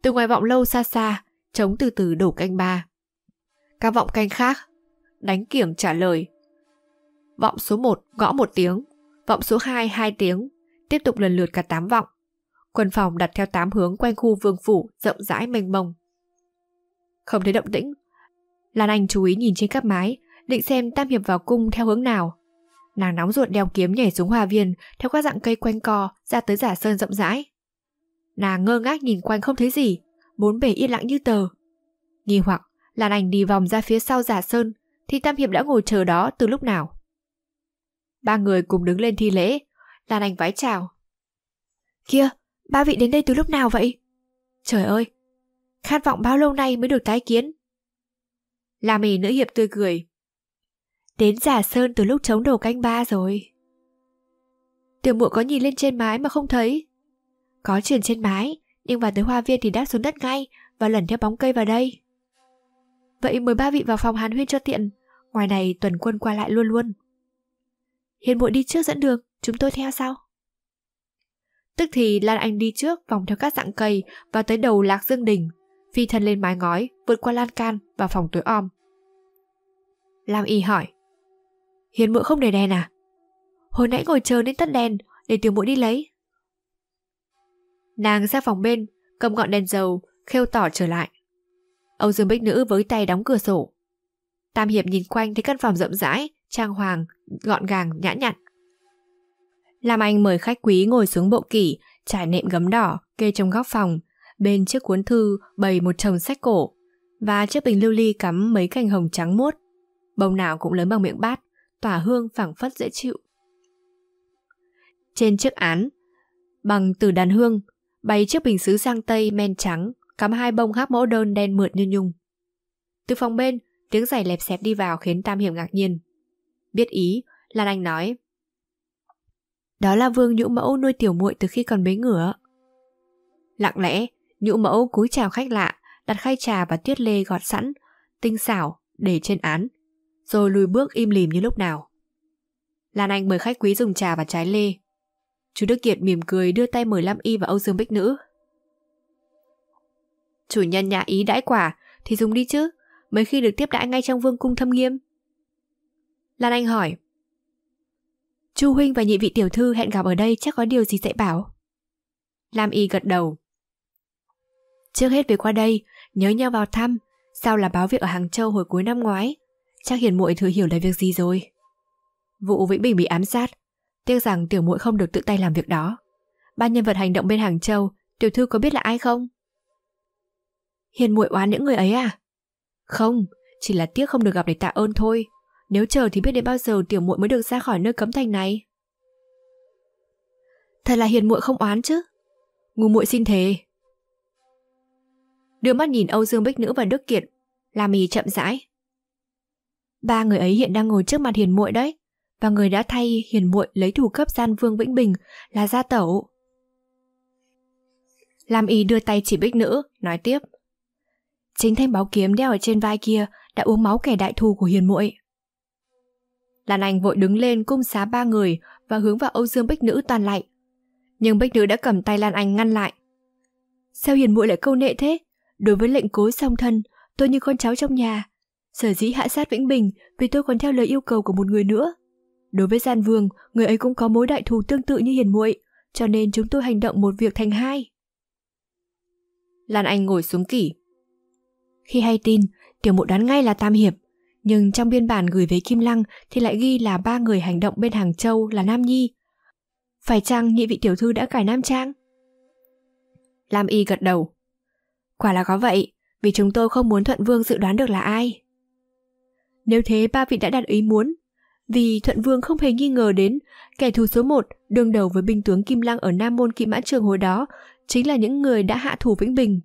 Từ ngoài vọng lâu xa xa, trống từ từ đổ canh ba. Các vọng canh khác, đánh kiểng trả lời. Vọng số 1 gõ một tiếng, vọng số 2 hai tiếng, tiếp tục lần lượt cả tám vọng quân phòng đặt theo tám hướng quanh khu vương phủ rộng rãi mênh mông. Không thấy động tĩnh, Lan Anh chú ý nhìn trên các mái, định xem Tam Hiệp vào cung theo hướng nào. Nàng nóng ruột đeo kiếm nhảy xuống hoa viên, theo các dạng cây quanh co, ra tới giả sơn rộng rãi. Nàng ngơ ngác nhìn quanh không thấy gì, bốn bề yên lặng như tờ. Nghi hoặc, Lan Anh đi vòng ra phía sau giả sơn, thì Tam Hiệp đã ngồi chờ đó từ lúc nào. Ba người cùng đứng lên thi lễ, Lan Anh vái chào. Kia, Ba vị đến đây từ lúc nào vậy? Trời ơi, khát vọng bao lâu nay mới được tái kiến? Là mì nữ hiệp tươi cười. Đến giả sơn từ lúc chống đầu canh ba rồi. Tiểu muội có nhìn lên trên mái mà không thấy. Có truyền trên mái, nhưng vào tới hoa viên thì đáp xuống đất ngay và lẩn theo bóng cây vào đây. Vậy mời ba vị vào phòng hàn huyên cho tiện, ngoài này tuần quân qua lại luôn luôn. Hiền muội đi trước dẫn đường, chúng tôi theo sau. Tức thì Lan Anh đi trước vòng theo các dạng cây và tới đầu Lạc Dương Đình, phi thân lên mái ngói, vượt qua lan can và phòng tối om. Lam Y hỏi, Hiền mượn không để đèn à? Hồi nãy ngồi chờ đến tắt đèn, để tiểu mũi đi lấy. Nàng ra phòng bên, cầm ngọn đèn dầu, khêu tỏ trở lại. Âu Dương Bích Nữ với tay đóng cửa sổ. Tam Hiệp nhìn quanh thấy căn phòng rộng rãi, trang hoàng, gọn gàng, nhã nhặn. Làm Anh mời khách quý ngồi xuống bộ kỷ, trải nệm gấm đỏ, kê trong góc phòng. Bên chiếc cuốn thư bày một chồng sách cổ và chiếc bình lưu ly cắm mấy cành hồng trắng muốt. Bông nào cũng lớn bằng miệng bát, tỏa hương phảng phất dễ chịu. Trên chiếc án, bằng từ đàn hương, bày chiếc bình sứ sang tây men trắng, cắm hai bông háp mẫu đơn đen mượt như nhung. Từ phòng bên, tiếng giày lẹp xẹp đi vào khiến Tam Hiểm ngạc nhiên. Biết ý, Lan Anh nói, đó là Vương Nhũ Mẫu nuôi tiểu muội từ khi còn bế ngửa. Lặng lẽ, Nhũ Mẫu cúi chào khách lạ, đặt khay trà và tuyết lê gọt sẵn, tinh xảo, để trên án, rồi lùi bước im lìm như lúc nào. Lan Anh mời khách quý dùng trà và trái lê. Chú Đức Kiệt mỉm cười đưa tay mời Lam Y và Âu Dương Bích Nữ. Chủ nhân nhà Ý đãi quả thì dùng đi chứ, mấy khi được tiếp đãi ngay trong vương cung thâm nghiêm. Lan Anh hỏi, Chu Huynh và nhị vị tiểu thư hẹn gặp ở đây chắc có điều gì sẽ bảo. Lam Y gật đầu. Trước hết về qua đây, nhớ nhau vào thăm, sao là báo việc ở Hàng Châu hồi cuối năm ngoái. Chắc hiền muội thừa hiểu là việc gì rồi. Vụ Vĩnh Bình bị ám sát, tiếc rằng tiểu muội không được tự tay làm việc đó. Ba nhân vật hành động bên Hàng Châu, tiểu thư có biết là ai không? Hiền muội oán những người ấy à? Không, chỉ là tiếc không được gặp để tạ ơn thôi. Nếu chờ thì biết đến bao giờ tiểu muội mới được ra khỏi nơi cấm thành này. Thật là hiền muội không oán chứ. Ngu muội xin thề. Đưa mắt nhìn Âu Dương Bích Nữ và Đức Kiệt, La Mì chậm rãi. Ba người ấy hiện đang ngồi trước mặt hiền muội đấy, và người đã thay hiền muội lấy thủ cấp gian vương Vĩnh Bình là gia tẩu. Lam Y đưa tay chỉ Bích Nữ, nói tiếp. Chính thanh báo kiếm đeo ở trên vai kia đã uống máu kẻ đại thù của hiền muội. Lan Anh vội đứng lên cung xá ba người và hướng vào Âu Dương Bích Nữ toàn lạnh. Nhưng Bích Nữ đã cầm tay Lan Anh ngăn lại. Sao hiền muội lại câu nệ thế? Đối với lệnh cối song thân, tôi như con cháu trong nhà. Sở dĩ hạ sát Vĩnh Bình vì tôi còn theo lời yêu cầu của một người nữa. Đối với Gian Vương, người ấy cũng có mối đại thù tương tự như hiền muội, cho nên chúng tôi hành động một việc thành hai. Lan Anh ngồi xuống kỹ. Khi hay tin, tiểu mộ đoán ngay là Tam Hiệp nhưng trong biên bản gửi về Kim Lăng thì lại ghi là ba người hành động bên Hàng Châu là Nam Nhi. Phải chăng nhị vị tiểu thư đã cải Nam Trang? Lam Y gật đầu. Quả là có vậy, vì chúng tôi không muốn Thuận Vương dự đoán được là ai. Nếu thế ba vị đã đạt ý muốn, vì Thuận Vương không hề nghi ngờ đến kẻ thù số một đương đầu với binh tướng Kim Lăng ở Nam Môn Kỵ Mã Trường hồi đó chính là những người đã hạ thủ Vĩnh Bình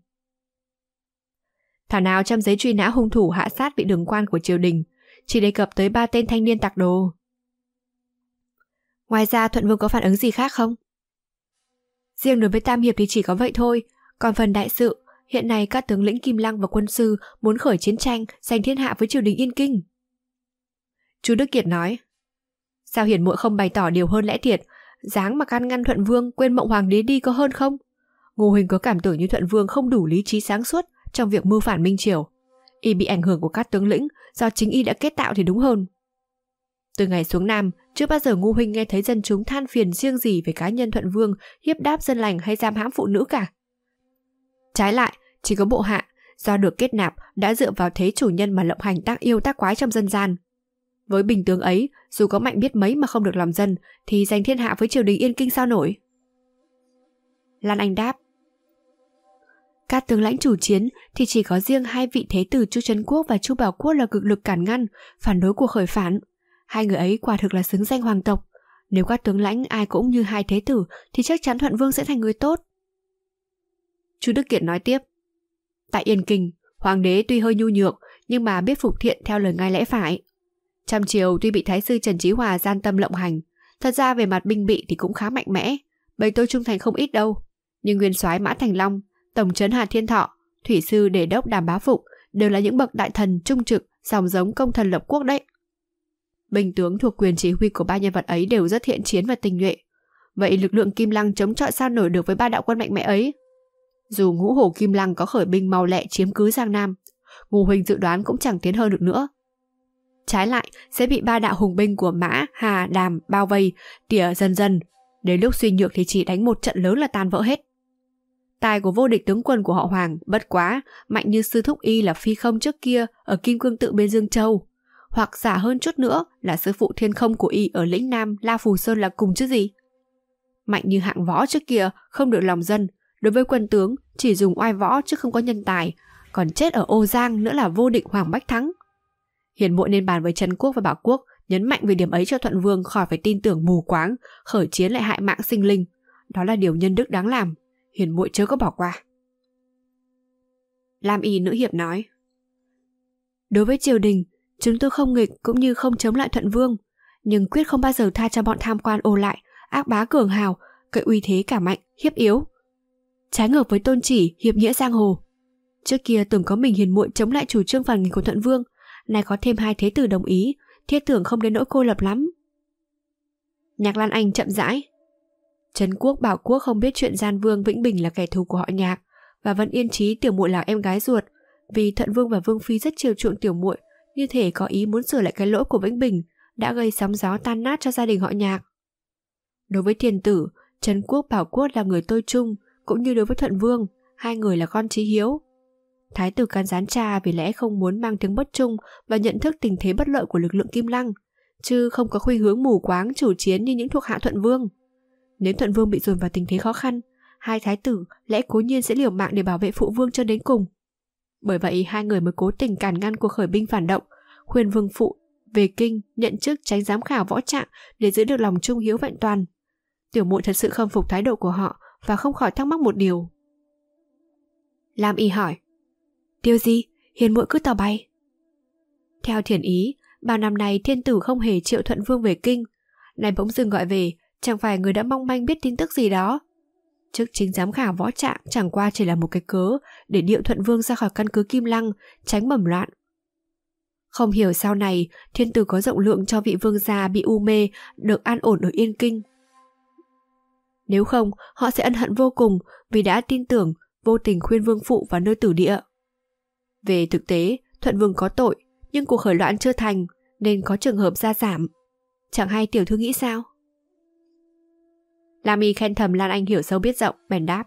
Thảo nào trong giấy truy nã hung thủ hạ sát vị đường quan của triều đình, chỉ đề cập tới ba tên thanh niên tặc đồ. Ngoài ra Thuận Vương có phản ứng gì khác không? Riêng đối với Tam Hiệp thì chỉ có vậy thôi, còn phần đại sự, hiện nay các tướng lĩnh Kim Lăng và quân sư muốn khởi chiến tranh giành thiên hạ với triều đình Yên Kinh. Chú Đức Kiệt nói, sao hiển muội không bày tỏ điều hơn lẽ thiệt, dáng mà can ngăn Thuận Vương quên mộng hoàng đế đi có hơn không? Ngô Huỳnh có cảm tưởng như Thuận Vương không đủ lý trí sáng suốt, trong việc mưu phản Minh Triều. Y bị ảnh hưởng của các tướng lĩnh do chính Y đã kết tạo thì đúng hơn. Từ ngày xuống Nam, chưa bao giờ Ngu Huynh nghe thấy dân chúng than phiền riêng gì về cá nhân Thuận Vương hiếp đáp dân lành hay giam hãm phụ nữ cả. Trái lại, chỉ có bộ hạ, do được kết nạp đã dựa vào thế chủ nhân mà lộng hành tác yêu tác quái trong dân gian. Với bình tướng ấy, dù có mạnh biết mấy mà không được làm dân thì giành thiên hạ với triều đình Yên Kinh sao nổi. Lan Anh đáp, các tướng lãnh chủ chiến thì chỉ có riêng hai vị thế tử Chu Trấn Quốc và Chu Bảo Quốc là cực lực cản ngăn, phản đối cuộc khởi phản. Hai người ấy quả thực là xứng danh hoàng tộc. Nếu các tướng lãnh ai cũng như hai thế tử thì chắc chắn Thuận Vương sẽ thành người tốt. Chu Đức kiện nói tiếp. Tại Yên Kinh, hoàng đế tuy hơi nhu nhược nhưng mà biết phục thiện theo lời ngay lẽ phải. Trăm triều tuy bị thái sư Trần Chí Hòa gian tâm lộng hành, thật ra về mặt binh bị thì cũng khá mạnh mẽ, bầy tôi trung thành không ít đâu. Nhưng nguyên soái Mã Thành Long Tổng trấn Hà Thiên Thọ, thủy sư đề đốc Đàm Bá Phục đều là những bậc đại thần trung trực, sòng giống công thần lập quốc đấy. Binh tướng thuộc quyền chỉ huy của ba nhân vật ấy đều rất thiện chiến và tình nhuệ. Vậy lực lượng Kim Lăng chống chọi sao nổi được với ba đạo quân mạnh mẽ ấy? Dù ngũ hổ Kim Lăng có khởi binh mau lẹ chiếm cứ Giang Nam, Ngô Huỳnh dự đoán cũng chẳng tiến hơn được nữa. Trái lại, sẽ bị ba đạo hùng binh của Mã, Hà, Đàm bao vây, tỉa dần dần. Đến lúc suy nhược thì chỉ đánh một trận lớn là tan vỡ hết. Tài của vô địch tướng quân của họ Hoàng, bất quá, mạnh như sư thúc y là phi không trước kia ở Kim Cương Tự bên Dương Châu. Hoặc giả hơn chút nữa là sư phụ thiên không của y ở lĩnh Nam La Phù Sơn là cùng chứ gì. Mạnh như hạng võ trước kia không được lòng dân, đối với quân tướng chỉ dùng oai võ chứ không có nhân tài, còn chết ở Ô Giang nữa là vô địch Hoàng Bách Thắng. Hiền muội nên bàn với Trần Quốc và Bảo Quốc, nhấn mạnh về điểm ấy cho Thuận Vương khỏi phải tin tưởng mù quáng, khởi chiến lại hại mạng sinh linh. Đó là điều nhân đức đáng làm. Hiền muội chớ có bỏ qua. Lam Y nữ hiệp nói. Đối với triều đình, chúng tôi không nghịch cũng như không chống lại thuận vương, nhưng quyết không bao giờ tha cho bọn tham quan ô lại, ác bá cường hào, cậy uy thế cả mạnh, hiếp yếu. Trái ngược với tôn chỉ, hiệp nghĩa giang hồ. Trước kia tưởng có mình hiền muội chống lại chủ trương phản nghịch của thuận vương, nay có thêm hai thế tử đồng ý, thiết tưởng không đến nỗi cô lập lắm. Nhạc Lan Anh chậm rãi, Trấn Quốc bảo Quốc không biết chuyện Gian Vương Vĩnh Bình là kẻ thù của họ nhạc và vẫn yên trí tiểu muội là em gái ruột vì Thận Vương và Vương Phi rất chiều chuộng tiểu muội như thể có ý muốn sửa lại cái lỗi của Vĩnh Bình đã gây sóng gió tan nát cho gia đình họ nhạc. Đối với thiền tử, Trấn Quốc Bảo Quốc là người tôi chung, cũng như đối với Thuận Vương, hai người là con chí hiếu. Thái tử can gián cha vì lẽ không muốn mang tiếng bất trung và nhận thức tình thế bất lợi của lực lượng Kim Lăng, chứ không có khuynh hướng mù quáng chủ chiến như những thuộc hạ Thuận Vương. Nếu thuận vương bị dồn vào tình thế khó khăn, hai thái tử lẽ cố nhiên sẽ liều mạng để bảo vệ phụ vương cho đến cùng. Bởi vậy hai người mới cố tình cản ngăn cuộc khởi binh phản động, khuyên vương phụ về kinh nhận chức tránh giám khảo võ trạng để giữ được lòng trung hiếu vẹn toàn. Tiểu muội thật sự khâm phục thái độ của họ và không khỏi thắc mắc một điều. Lam y hỏi, tiêu gì, hiền muội cứ tàu bay. Theo thiền ý, bao năm nay thiên tử không hề triệu thuận vương về kinh, này bỗng dưng gọi về Chẳng phải người đã mong manh biết tin tức gì đó trước chính giám khảo võ trạng chẳng qua chỉ là một cái cớ để điệu thuận vương ra khỏi căn cứ Kim Lăng, tránh bẩm loạn. Không hiểu sau này, thiên tử có rộng lượng cho vị vương gia bị u mê, được an ổn ở Yên Kinh. Nếu không, họ sẽ ân hận vô cùng vì đã tin tưởng, vô tình khuyên vương phụ vào nơi tử địa. Về thực tế, thuận vương có tội, nhưng cuộc khởi loạn chưa thành, nên có trường hợp gia giảm. Chẳng hay tiểu thư nghĩ sao? Lam Y khen thầm Lan Anh hiểu sâu biết rộng, bèn đáp.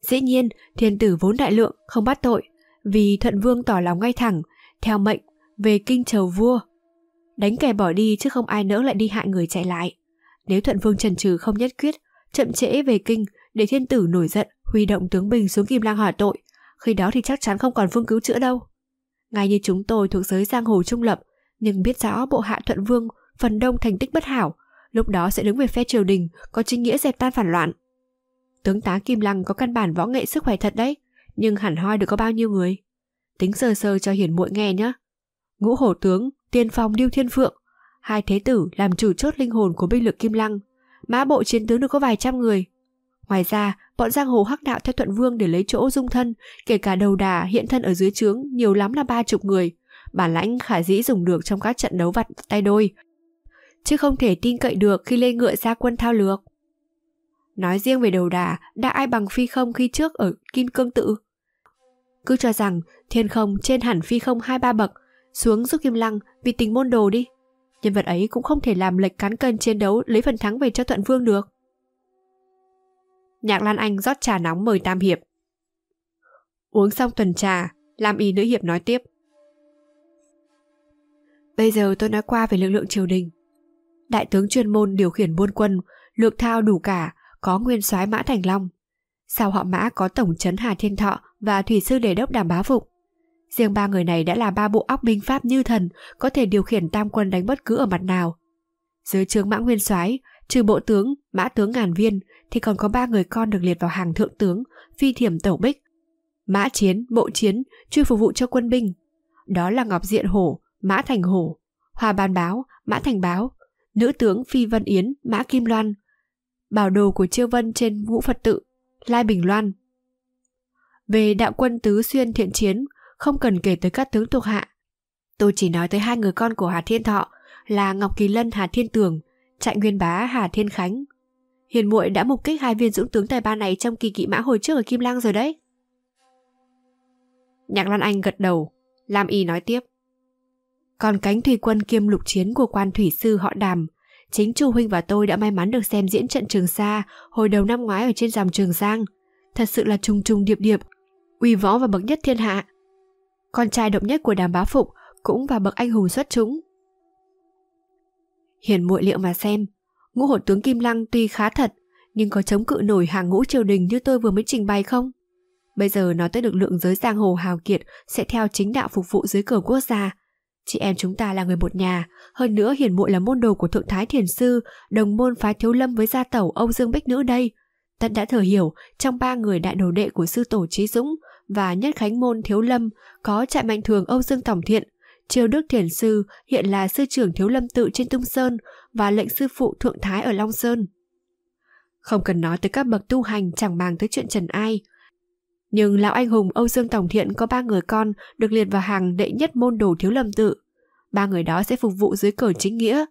Dĩ nhiên, thiên tử vốn đại lượng, không bắt tội, vì thuận vương tỏ lòng ngay thẳng, theo mệnh, về kinh chầu vua. Đánh kẻ bỏ đi chứ không ai nỡ lại đi hại người chạy lại. Nếu thuận vương trần trừ không nhất quyết, chậm trễ về kinh để thiên tử nổi giận, huy động tướng bình xuống kim lang hỏi tội, khi đó thì chắc chắn không còn phương cứu chữa đâu. Ngay như chúng tôi thuộc giới giang hồ trung lập, nhưng biết rõ bộ hạ thuận vương phần đông thành tích bất hảo, lúc đó sẽ đứng về phe triều đình, có chính nghĩa dẹp tan phản loạn. Tướng tá Kim Lăng có căn bản võ nghệ sức khỏe thật đấy, nhưng hẳn hoi được có bao nhiêu người. Tính sơ sơ cho hiển muội nghe nhé. Ngũ hổ tướng, tiên phong điêu thiên phượng, hai thế tử làm chủ chốt linh hồn của binh lực Kim Lăng, mã bộ chiến tướng được có vài trăm người. Ngoài ra, bọn giang hồ hắc đạo theo thuận vương để lấy chỗ dung thân, kể cả đầu đà hiện thân ở dưới trướng nhiều lắm là ba chục người. Bản lãnh khả dĩ dùng được trong các trận đấu vặt tay đôi, chứ không thể tin cậy được khi lên ngựa ra quân thao lược. Nói riêng về đầu đà, đã ai bằng phi không khi trước ở Kim Cương Tự? Cứ cho rằng thiên không trên hẳn phi không hai ba bậc, xuống giúp Kim Lăng vì tình môn đồ đi. Nhân vật ấy cũng không thể làm lệch cán cân chiến đấu lấy phần thắng về cho Thuận Vương được. Nhạc Lan Anh rót trà nóng mời Tam Hiệp. Uống xong tuần trà, Lam Y nữ hiệp nói tiếp. Bây giờ tôi nói qua về lực lượng triều đình đại tướng chuyên môn điều khiển buôn quân, lược thao đủ cả, có nguyên soái Mã Thành Long. Sau họ Mã có tổng trấn Hà Thiên Thọ và thủy sư đề đốc Đàm Bá Phụng. Riêng ba người này đã là ba bộ óc binh pháp như thần, có thể điều khiển tam quân đánh bất cứ ở mặt nào. Dưới trướng Mã Nguyên soái, trừ bộ tướng, mã tướng ngàn viên thì còn có ba người con được liệt vào hàng thượng tướng, phi thiểm tẩu bích. Mã chiến, bộ chiến, chuyên phục vụ cho quân binh. Đó là Ngọc Diện Hổ, Mã Thành Hổ, Hòa Ban Báo, Mã Thành Báo, nữ tướng Phi văn Yến, Mã Kim Loan, bảo đồ của Chiêu Vân trên vũ Phật tự, Lai Bình Loan. Về đạo quân Tứ Xuyên Thiện Chiến, không cần kể tới các tướng thuộc hạ. Tôi chỉ nói tới hai người con của Hà Thiên Thọ là Ngọc Kỳ Lân Hà Thiên Tường, Trại Nguyên Bá Hà Thiên Khánh. Hiền Muội đã mục kích hai viên dũng tướng tài ba này trong kỳ kỵ mã hồi trước ở Kim Lang rồi đấy. Nhạc Lan Anh gật đầu, Lam Y nói tiếp. Còn cánh thủy quân kiêm lục chiến của quan thủy sư họ Đàm, chính Chu Huynh và tôi đã may mắn được xem diễn trận Trường Sa hồi đầu năm ngoái ở trên dòng Trường Giang. Thật sự là trùng trùng điệp điệp, uy võ và bậc nhất thiên hạ. Con trai độc nhất của Đàm Bá Phục cũng vào bậc anh hùng xuất chúng. Hiền muội liệu mà xem, ngũ hổ tướng Kim Lăng tuy khá thật, nhưng có chống cự nổi hàng ngũ triều đình như tôi vừa mới trình bày không? Bây giờ nói tới lực lượng giới giang hồ hào kiệt sẽ theo chính đạo phục vụ dưới cửa quốc gia, Chị em chúng ta là người một nhà, hơn nữa hiền muội là môn đồ của thượng thái thiền sư, đồng môn phái thiếu lâm với gia tẩu Âu Dương Bích Nữ đây. Tất đã thừa hiểu, trong ba người đại đồ đệ của sư tổ Trí Dũng và nhất khánh môn thiếu lâm có trại mạnh thường Âu Dương Tổng Thiện, Triều Đức Thiền Sư hiện là sư trưởng Thiếu Lâm Tự trên Tung Sơn và lệnh sư phụ Thượng Thái ở Long Sơn. Không cần nói tới các bậc tu hành chẳng màng tới chuyện trần ai, nhưng lão anh hùng Âu Dương Tổng Thiện có ba người con được liệt vào hàng đệ nhất môn đồ thiếu lâm tự. Ba người đó sẽ phục vụ dưới cờ chính nghĩa.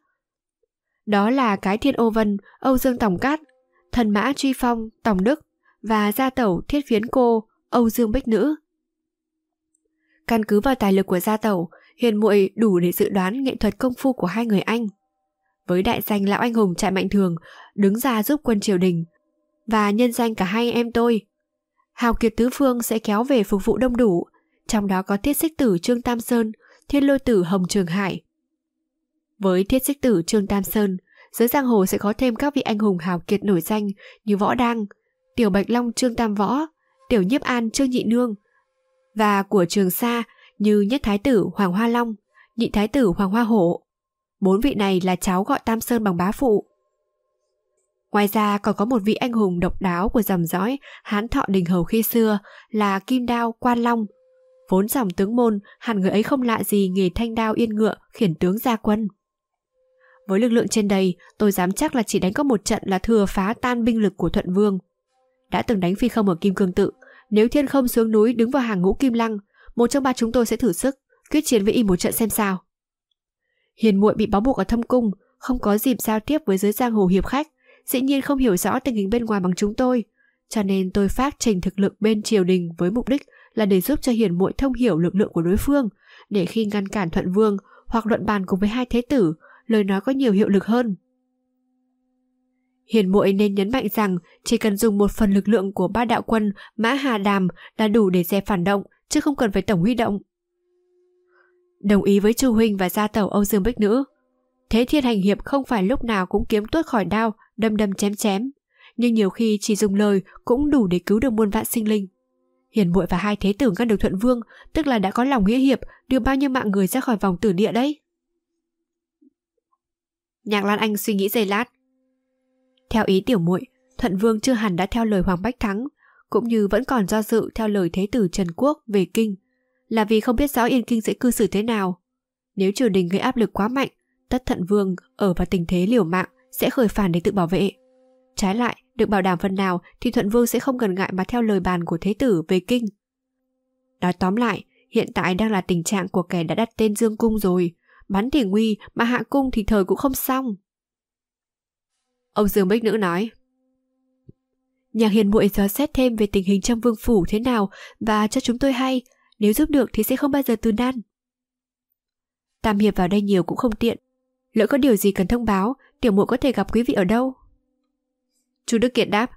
Đó là cái thiên ô vân, Âu Dương Tổng Cát, thần mã truy phong, Tổng Đức và gia tẩu thiết phiến cô, Âu Dương Bích Nữ. Căn cứ vào tài lực của gia tẩu, hiền muội đủ để dự đoán nghệ thuật công phu của hai người anh. Với đại danh lão anh hùng trại mạnh thường, đứng ra giúp quân triều đình, và nhân danh cả hai em tôi, hào kiệt tứ phương sẽ kéo về phục vụ đông đủ, trong đó có Thiết xích tử Trương Tam Sơn, thiên lôi tử Hồng Trường Hải. Với Thiết xích tử Trương Tam Sơn, giới giang hồ sẽ có thêm các vị anh hùng hào kiệt nổi danh như Võ Đăng, Tiểu Bạch Long Trương Tam Võ, Tiểu Nhiếp An Trương Nhị Nương, và của Trường Sa như Nhất Thái tử Hoàng Hoa Long, Nhị Thái tử Hoàng Hoa Hổ. Bốn vị này là cháu gọi Tam Sơn bằng bá phụ. Ngoài ra còn có một vị anh hùng độc đáo của dòng dõi Hán Thọ Đình Hầu khi xưa là Kim Đao Quan Long. Vốn dòng tướng môn, hẳn người ấy không lạ gì nghề thanh đao yên ngựa khiển tướng gia quân. Với lực lượng trên đây, tôi dám chắc là chỉ đánh có một trận là thừa phá tan binh lực của Thuận Vương. Đã từng đánh phi không ở Kim Cương Tự, nếu thiên không xuống núi đứng vào hàng ngũ Kim Lăng, một trong ba chúng tôi sẽ thử sức, quyết chiến với y một trận xem sao. Hiền muội bị báo buộc ở thâm cung, không có dịp giao tiếp với giới giang hồ hiệp khách, dĩ nhiên không hiểu rõ tình hình bên ngoài bằng chúng tôi, cho nên tôi phát trình thực lực bên triều đình với mục đích là để giúp cho hiền muội thông hiểu lực lượng của đối phương, để khi ngăn cản thuận vương hoặc luận bàn cùng với hai thế tử, lời nói có nhiều hiệu lực hơn. Hiền muội nên nhấn mạnh rằng chỉ cần dùng một phần lực lượng của ba đạo quân Mã Hà Đàm là đủ để dẹp phản động, chứ không cần phải tổng huy động. Đồng ý với Chu Huynh và gia tàu Âu Dương Bích Nữ. Thế thiên hành hiệp không phải lúc nào cũng kiếm tuốt khỏi đao đâm đâm chém chém, nhưng nhiều khi chỉ dùng lời cũng đủ để cứu được muôn vạn sinh linh. Hiền muội và hai thế tử ngăn được Thuận Vương, tức là đã có lòng nghĩa hiệp, đưa bao nhiêu mạng người ra khỏi vòng tử địa đấy. Nhạc Lan Anh suy nghĩ giây lát. Theo ý tiểu muội, Thuận Vương chưa hẳn đã theo lời Hoàng Bách Thắng, cũng như vẫn còn do dự theo lời thế tử Trần Quốc về kinh, là vì không biết rõ Yên Kinh sẽ cư xử thế nào. Nếu triều đình gây áp lực quá mạnh, tất Thận Vương ở vào tình thế liều mạng, sẽ khởi phản để tự bảo vệ. Trái lại, được bảo đảm phần nào thì Thuận Vương sẽ không ngần ngại mà theo lời bàn của Thế Tử về kinh. Nói tóm lại, hiện tại đang là tình trạng của kẻ đã đặt tên Dương Cung rồi, bắn thì nguy mà hạ cung thì thời cũng không xong. Ông Dương Bích Nữ nói, Nhạc hiền muội dò xét thêm về tình hình trong vương phủ thế nào và cho chúng tôi hay, nếu giúp được thì sẽ không bao giờ từ nan. Tam Hiệp vào đây nhiều cũng không tiện. Lỡ có điều gì cần thông báo tiểu muội có thể gặp quý vị ở đâu? Chu Đức Kiệt đáp.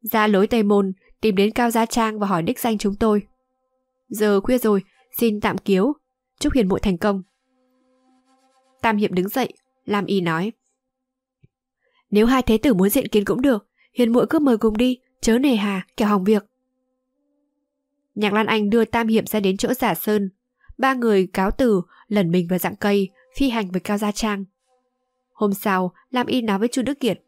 Ra lối Tây Môn, tìm đến Cao Gia Trang và hỏi đích danh chúng tôi. Giờ khuya rồi, xin tạm kiếu. Chúc hiền muội thành công. Tam Hiệp đứng dậy, Lam Y nói. Nếu hai thế tử muốn diện kiến cũng được, hiền muội cứ mời cùng đi, chớ nề hà, kẻo hỏng việc. Nhạc Lan Anh đưa Tam Hiệp ra đến chỗ giả sơn. Ba người cáo từ, lẩn mình vào dạng cây, phi hành với Cao Gia Trang. Hôm sau, làm Y nói với Chu Đức Kiệt.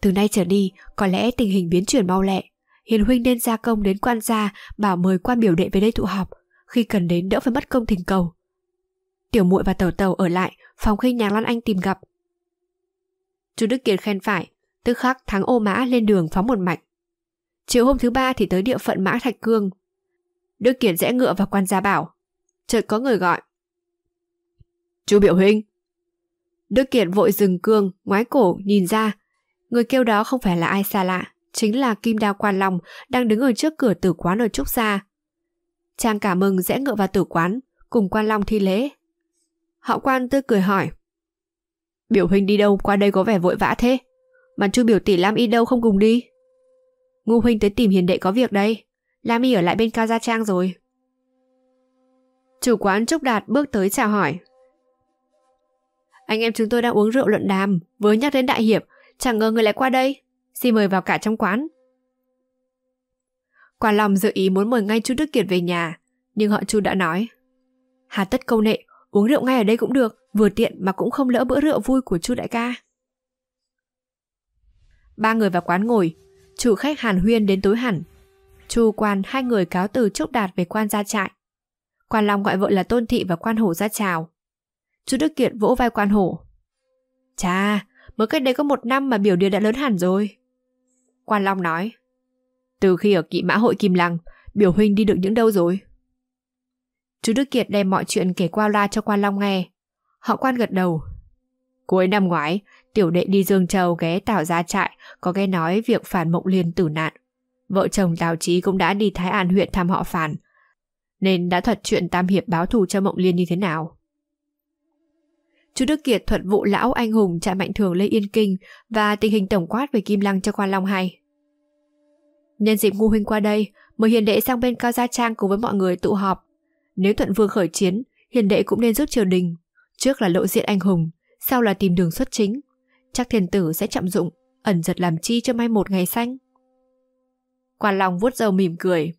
Từ nay trở đi, có lẽ tình hình biến chuyển mau lẹ. Hiền Huynh nên gia công đến quan gia, bảo mời quan biểu đệ về đây tụ họp. khi cần đến đỡ phải mất công thỉnh cầu. Tiểu muội và tẩu tẩu ở lại, phòng khi nhà Lan Anh tìm gặp. Chu Đức Kiệt khen phải, tức khắc thắng ô mã lên đường phóng một mạch. Chiều hôm thứ ba thì tới địa phận mã Thạch Cương. Đức Kiệt rẽ ngựa vào quan gia bảo. Chợt có người gọi. Chu Biểu Huynh, Đức Kiệt vội dừng cương, ngoái cổ, nhìn ra. Người kêu đó không phải là ai xa lạ, chính là Kim Đao Quan Long đang đứng ở trước cửa tử quán ở Trúc Gia. Trang cả mừng rẽ ngựa vào tử quán, cùng Quan Long thi lễ. Họ quan tươi cười hỏi. Biểu huynh đi đâu qua đây có vẻ vội vã thế? Mà chu biểu tỷ Lam Y đâu không cùng đi? Ngu huynh tới tìm hiền đệ có việc đây. Lam Y ở lại bên Cao Gia Trang rồi. Chủ quán Trúc Đạt bước tới chào hỏi, anh em chúng tôi đang uống rượu luận đàm, vừa nhắc đến đại hiệp, chẳng ngờ người lại qua đây. Xin mời vào cả trong quán. Quả lòng dự ý muốn mời ngay chú Đức Kiệt về nhà, nhưng họ chú đã nói. Hà tất câu nệ, uống rượu ngay ở đây cũng được, vừa tiện mà cũng không lỡ bữa rượu vui của chú đại ca. Ba người vào quán ngồi, chủ khách Hàn Huyên đến tối hẳn. Chu quan hai người cáo từ chốc đạt về quan gia trại. Quan Long gọi vợ là Tôn Thị và quan hổ ra chào. Chú Đức Kiệt vỗ vai quan hổ. Chà, mới cách đây có một năm mà biểu điều đã lớn hẳn rồi. Quan Long nói. Từ khi ở kỵ mã hội Kim Lăng, biểu huynh đi được những đâu rồi? Chú Đức Kiệt đem mọi chuyện kể qua la cho Quan Long nghe. Họ quan gật đầu. Cuối năm ngoái, tiểu đệ đi Dương Châu ghé tạo Gia Trại có nghe nói việc Phản Mộng Liên tử nạn. Vợ chồng Tào Chí cũng đã đi Thái An huyện thăm họ Phản, nên đã thuật chuyện Tam Hiệp báo thù cho Mộng Liên như thế nào. Chú Đức Kiệt thuật vụ lão anh hùng trại mạnh thường Lê Yên Kinh và tình hình tổng quát về Kim Lăng cho Quan Long hay. Nhân dịp ngu huynh qua đây, mời hiền đệ sang bên Cao Gia Trang cùng với mọi người tụ họp. Nếu Thuận Vương khởi chiến, hiền đệ cũng nên rút triều đình. Trước là lộ diện anh hùng, sau là tìm đường xuất chính. Chắc thiên tử sẽ chậm dụng, ẩn giật làm chi cho mai một ngày xanh. Quan Long vuốt râu mỉm cười.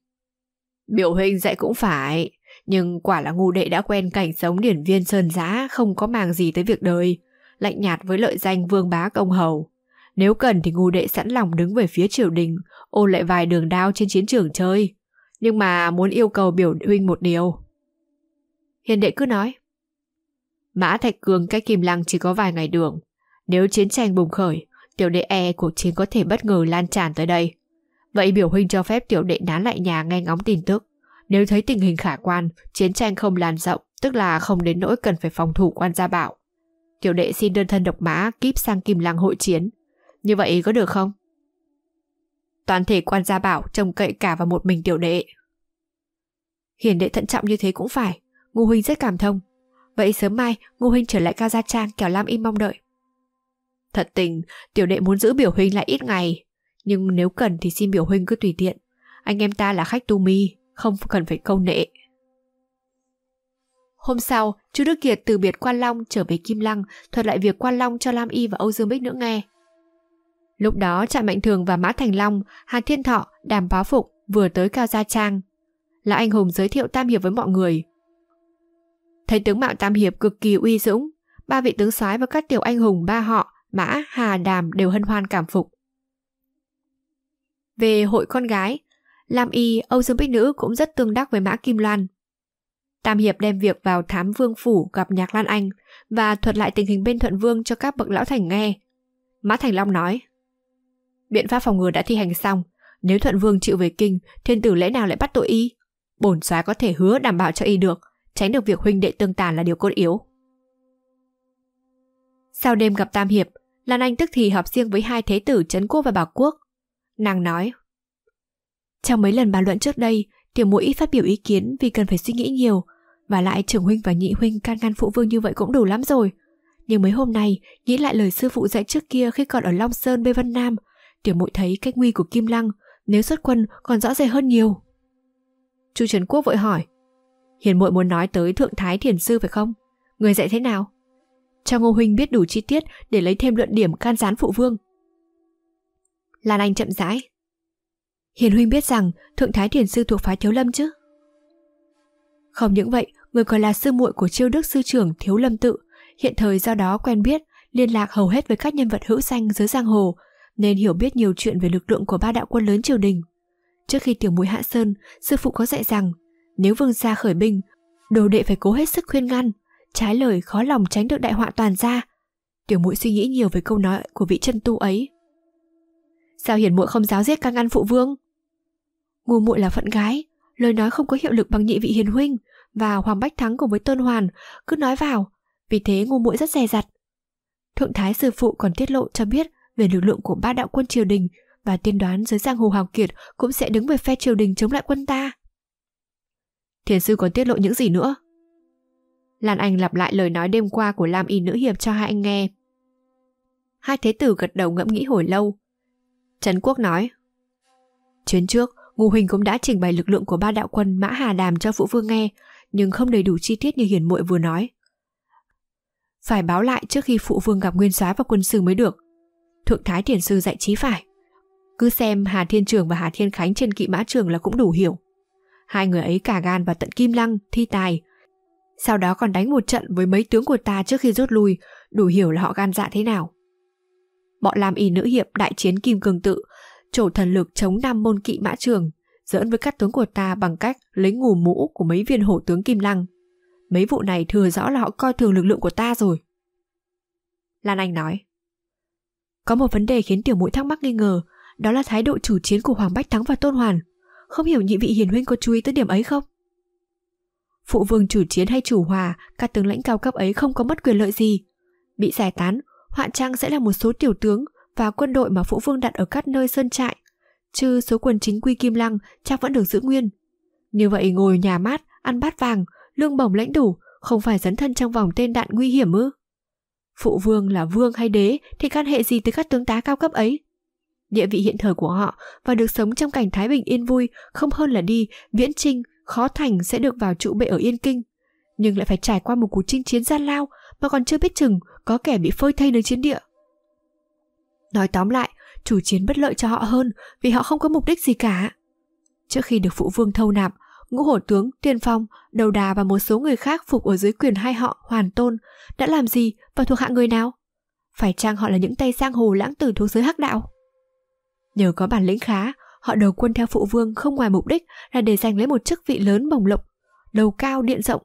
Biểu huynh dạy cũng phải, nhưng quả là ngu đệ đã quen cảnh sống điển viên sơn giã không có màng gì tới việc đời, lạnh nhạt với lợi danh vương bá công hầu. Nếu cần thì ngu đệ sẵn lòng đứng về phía triều đình, ôn lại vài đường đao trên chiến trường chơi. Nhưng mà muốn yêu cầu biểu huynh một điều. Hiền đệ cứ nói. Mã Thạch cường cách Kim Lăng chỉ có vài ngày đường. Nếu chiến tranh bùng khởi, tiểu đệ e cuộc chiến có thể bất ngờ lan tràn tới đây. Vậy biểu huynh cho phép tiểu đệ nán lại nhà nghe ngóng tin tức. Nếu thấy tình hình khả quan, chiến tranh không lan rộng, tức là không đến nỗi cần phải phòng thủ quan gia bảo. Tiểu đệ xin đơn thân độc mã kíp sang kim lăng hội chiến. Như vậy có được không? Toàn thể quan gia bảo trông cậy cả vào một mình tiểu đệ. Hiền đệ thận trọng như thế cũng phải, Ngô Huynh rất cảm thông. Vậy sớm mai, Ngô Huynh trở lại Cao Gia Trang kẻo Lam Im mong đợi. Thật tình, tiểu đệ muốn giữ biểu huynh lại ít ngày. Nhưng nếu cần thì xin biểu huynh cứ tùy tiện. Anh em ta là khách tu mi, không cần phải câu nệ. Hôm sau, Chu Đức Kiệt từ biệt Quan Long trở về Kim Lăng, thuật lại việc Quan Long cho Lam Y và Âu Dương Bích nữa nghe. Lúc đó Trạm Mạnh Thường và Mã Thành Long, Hà Thiên Thọ, Đàm Bá Phục vừa tới Cao Gia Trang. Là anh hùng giới thiệu Tam Hiệp với mọi người. Thấy tướng mạo Tam Hiệp cực kỳ uy dũng, ba vị tướng soái và các tiểu anh hùng ba họ, Mã, Hà, Đàm đều hân hoan cảm phục. Về hội con gái, Lam Y, Âu Dương Bích Nữ cũng rất tương đắc với Mã Kim Loan. Tam Hiệp đem việc vào thám vương phủ gặp Nhạc Lan Anh và thuật lại tình hình bên Thuận Vương cho các bậc lão thành nghe. Mã Thành Long nói, biện pháp phòng ngừa đã thi hành xong, nếu Thuận Vương chịu về kinh, thiên tử lẽ nào lại bắt tội y? Bổn soái có thể hứa đảm bảo cho y được, tránh được việc huynh đệ tương tàn là điều cốt yếu. Sau đêm gặp Tam Hiệp, Lan Anh tức thì họp riêng với hai thế tử Trấn Quốc và Bảo Quốc. Nàng nói, trong mấy lần bàn luận trước đây, tiểu muội ít phát biểu ý kiến vì cần phải suy nghĩ nhiều, và lại trưởng huynh và nhị huynh can ngăn phụ vương như vậy cũng đủ lắm rồi. Nhưng mấy hôm nay, nghĩ lại lời sư phụ dạy trước kia khi còn ở Long Sơn Bê Vân Nam, tiểu muội thấy cách nguy của Kim Lăng nếu xuất quân còn rõ rệt hơn nhiều. Chu Trấn Quốc vội hỏi, Hiền muội muốn nói tới Thượng Thái Thiền Sư phải không? Người dạy thế nào? Cho Ngô Huynh biết đủ chi tiết để lấy thêm luận điểm can gián phụ vương. Lan Anh chậm rãi, Hiền huynh biết rằng Thượng Thái Thiền Sư thuộc phái Thiếu Lâm chứ? Không những vậy, người còn là sư muội của chiêu đức sư trưởng Thiếu Lâm Tự, hiện thời do đó quen biết, liên lạc hầu hết với các nhân vật hữu danh dưới giang hồ, nên hiểu biết nhiều chuyện về lực lượng của ba đạo quân lớn triều đình. Trước khi tiểu mũi Hạ Sơn, sư phụ có dạy rằng, nếu vương gia khởi binh, đồ đệ phải cố hết sức khuyên ngăn, trái lời khó lòng tránh được đại họa toàn gia. Tiểu mũi suy nghĩ nhiều về câu nói của vị chân tu ấy. Sao hiển muội không giáo giết các ngăn phụ vương? ngu muội là phận gái lời nói không có hiệu lực bằng nhị vị hiền huynh và hoàng bách thắng cùng với tôn hoàn cứ nói vào vì thế ngu muội rất dè dặt thượng thái sư phụ còn tiết lộ cho biết về lực lượng của ba đạo quân triều đình và tiên đoán giới giang hồ hào kiệt cũng sẽ đứng về phe triều đình chống lại quân ta thiền sư còn tiết lộ những gì nữa lan anh lặp lại lời nói đêm qua của lam y nữ hiệp cho hai anh nghe hai thế tử gật đầu ngẫm nghĩ hồi lâu trấn quốc nói chuyến trước Ngô Huỳnh cũng đã trình bày lực lượng của ba đạo quân Mã Hà Đàm cho Phụ Vương nghe, nhưng không đầy đủ chi tiết như Hiền Muội vừa nói. Phải báo lại trước khi Phụ Vương gặp Nguyên Soái và quân sư mới được. Thượng Thái Thiền Sư dạy trí phải. Cứ xem Hà Thiên Trường và Hà Thiên Khánh trên kỵ mã trường là cũng đủ hiểu. Hai người ấy cả gan và tận kim lăng, thi tài. Sau đó còn đánh một trận với mấy tướng của ta trước khi rút lui, đủ hiểu là họ gan dạ thế nào. Bọn làm y nữ hiệp đại chiến kim cường tự trổ thần lực chống nam môn kỵ mã trường, dẫn với các tướng của ta bằng cách lấy ngủ mũ của mấy viên hổ tướng kim lăng. Mấy vụ này thừa rõ là họ coi thường lực lượng của ta rồi. Lan Anh nói. Có một vấn đề khiến tiểu mũi thắc mắc nghi ngờ, đó là thái độ chủ chiến của Hoàng Bách Thắng và Tôn Hoàn. Không hiểu nhị vị hiền huynh có chú ý tới điểm ấy không? Phụ vương chủ chiến hay chủ hòa, các tướng lãnh cao cấp ấy không có mất quyền lợi gì. Bị giải tán, hoạn trang sẽ là một số tiểu tướng và quân đội mà phụ Vương đặt ở các nơi sơn trại, chứ số quân chính quy Kim Lăng chắc vẫn được giữ nguyên. Như vậy ngồi nhà mát, ăn bát vàng, lương bổng lãnh đủ, không phải dấn thân trong vòng tên đạn nguy hiểm ư? Phụ vương là vương hay đế thì can hệ gì tới các tướng tá cao cấp ấy? Địa vị hiện thời của họ và được sống trong cảnh thái bình yên vui không hơn là đi, viễn trinh, khó thành sẽ được vào trụ bệ ở Yên Kinh. Nhưng lại phải trải qua một cuộc chinh chiến gian lao mà còn chưa biết chừng có kẻ bị phơi thay nơi chiến địa. Nói tóm lại, chủ chiến bất lợi cho họ hơn vì họ không có mục đích gì cả. Trước khi được phụ vương thâu nạp, ngũ hổ tướng, tiên phong, đầu đà và một số người khác phục ở dưới quyền hai họ hoàn tôn đã làm gì và thuộc hạ người nào? Phải chăng họ là những tay sang hồ lãng tử thuộc giới hắc đạo? Nhờ có bản lĩnh khá, họ đầu quân theo phụ vương không ngoài mục đích là để giành lấy một chức vị lớn bồng lộc, đầu cao điện rộng.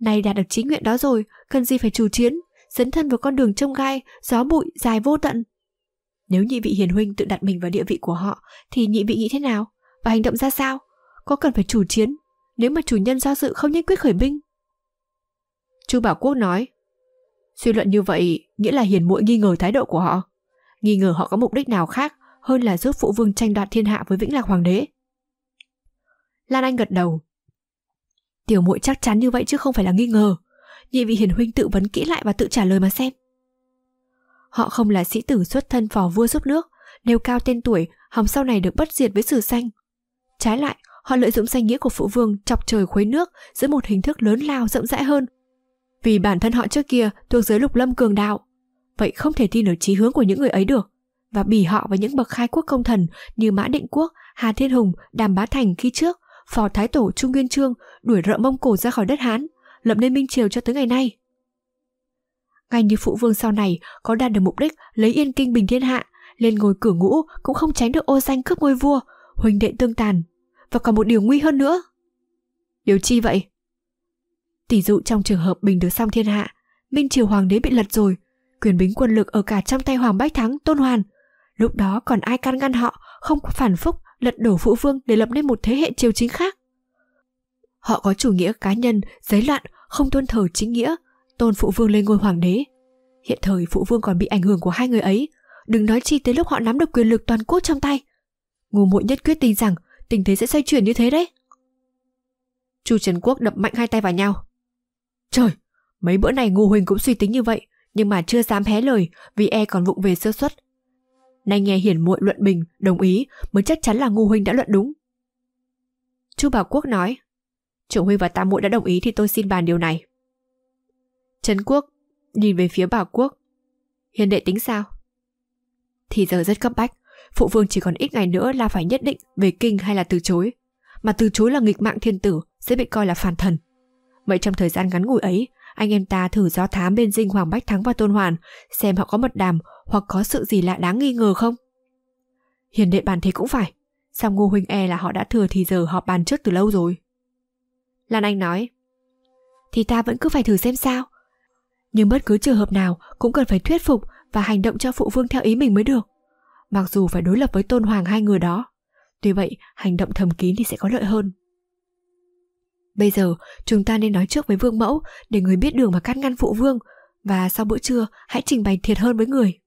Nay đạt được chí nguyện đó rồi, cần gì phải chủ chiến, dấn thân vào con đường trông gai, gió bụi dài vô tận. Nếu nhị vị hiền huynh tự đặt mình vào địa vị của họ thì nhị vị nghĩ thế nào? Và hành động ra sao? Có cần phải chủ chiến nếu mà chủ nhân do dự không nhất quyết khởi binh? Chu Bảo Quốc nói Suy luận như vậy nghĩa là hiền muội nghi ngờ thái độ của họ. Nghi ngờ họ có mục đích nào khác hơn là giúp phụ vương tranh đoạt thiên hạ với Vĩnh Lạc Hoàng đế. Lan Anh gật đầu. Tiểu muội chắc chắn như vậy chứ không phải là nghi ngờ. Nhị vị hiền huynh tự vấn kỹ lại và tự trả lời mà xem. Họ không là sĩ tử xuất thân phò vua giúp nước, nêu cao tên tuổi, hòng sau này được bất diệt với sử xanh. Trái lại, họ lợi dụng danh nghĩa của phụ vương chọc trời khuấy nước giữa một hình thức lớn lao rộng rãi hơn. Vì bản thân họ trước kia thuộc giới lục lâm cường đạo, vậy không thể tin ở trí hướng của những người ấy được và bỉ họ với những bậc khai quốc công thần như Mã Định Quốc, Hà Thiên Hùng, Đàm Bá Thành khi trước, Phò Thái Tổ Trung Nguyên Trương đuổi rợ Mông Cổ ra khỏi đất Hán, lập nên Minh Triều cho tới ngày nay ngay như phụ vương sau này có đạt được mục đích lấy yên kinh bình thiên hạ, lên ngồi cửa ngũ cũng không tránh được ô danh cướp ngôi vua, huỳnh đệ tương tàn, và còn một điều nguy hơn nữa. Điều chi vậy? Tỷ dụ trong trường hợp bình được xong thiên hạ, Minh Triều Hoàng đế bị lật rồi, quyền bính quân lực ở cả trong tay Hoàng Bách Thắng, Tôn Hoàn. Lúc đó còn ai can ngăn họ không phản phúc lật đổ phụ vương để lập nên một thế hệ triều chính khác. Họ có chủ nghĩa cá nhân, giấy loạn, không tuân thờ chính nghĩa, tôn phụ vương lên ngôi hoàng đế. Hiện thời phụ vương còn bị ảnh hưởng của hai người ấy, đừng nói chi tới lúc họ nắm được quyền lực toàn quốc trong tay. Ngô muội nhất quyết tin rằng tình thế sẽ xoay chuyển như thế đấy. Chu Trần Quốc đập mạnh hai tay vào nhau. Trời, mấy bữa này Ngô Huỳnh cũng suy tính như vậy, nhưng mà chưa dám hé lời vì e còn vụng về sơ suất. Nay nghe hiển muội luận bình, đồng ý mới chắc chắn là Ngô Huỳnh đã luận đúng. Chu Bảo Quốc nói, Chủ Huynh và ta muội đã đồng ý thì tôi xin bàn điều này. Trấn Quốc nhìn về phía Bảo Quốc. Hiền đệ tính sao? Thì giờ rất cấp bách, phụ vương chỉ còn ít ngày nữa là phải nhất định về kinh hay là từ chối. Mà từ chối là nghịch mạng thiên tử, sẽ bị coi là phản thần. Vậy trong thời gian ngắn ngủi ấy, anh em ta thử do thám bên dinh Hoàng Bách Thắng và Tôn Hoàn, xem họ có mật đàm hoặc có sự gì lạ đáng nghi ngờ không? Hiền đệ bàn thế cũng phải, song Ngô Huynh e là họ đã thừa thì giờ họ bàn trước từ lâu rồi. Lan Anh nói, thì ta vẫn cứ phải thử xem sao. Nhưng bất cứ trường hợp nào cũng cần phải thuyết phục và hành động cho phụ vương theo ý mình mới được. Mặc dù phải đối lập với tôn hoàng hai người đó, tuy vậy hành động thầm kín thì sẽ có lợi hơn. Bây giờ chúng ta nên nói trước với vương mẫu để người biết đường mà cắt ngăn phụ vương và sau bữa trưa hãy trình bày thiệt hơn với người.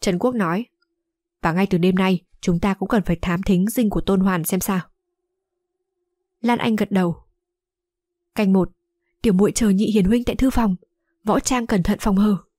Trần Quốc nói, và ngay từ đêm nay chúng ta cũng cần phải thám thính dinh của Tôn Hoàn xem sao. Lan Anh gật đầu. cành một, tiểu muội chờ nhị hiền huynh tại thư phòng, Võ Trang cẩn thận phòng hờ.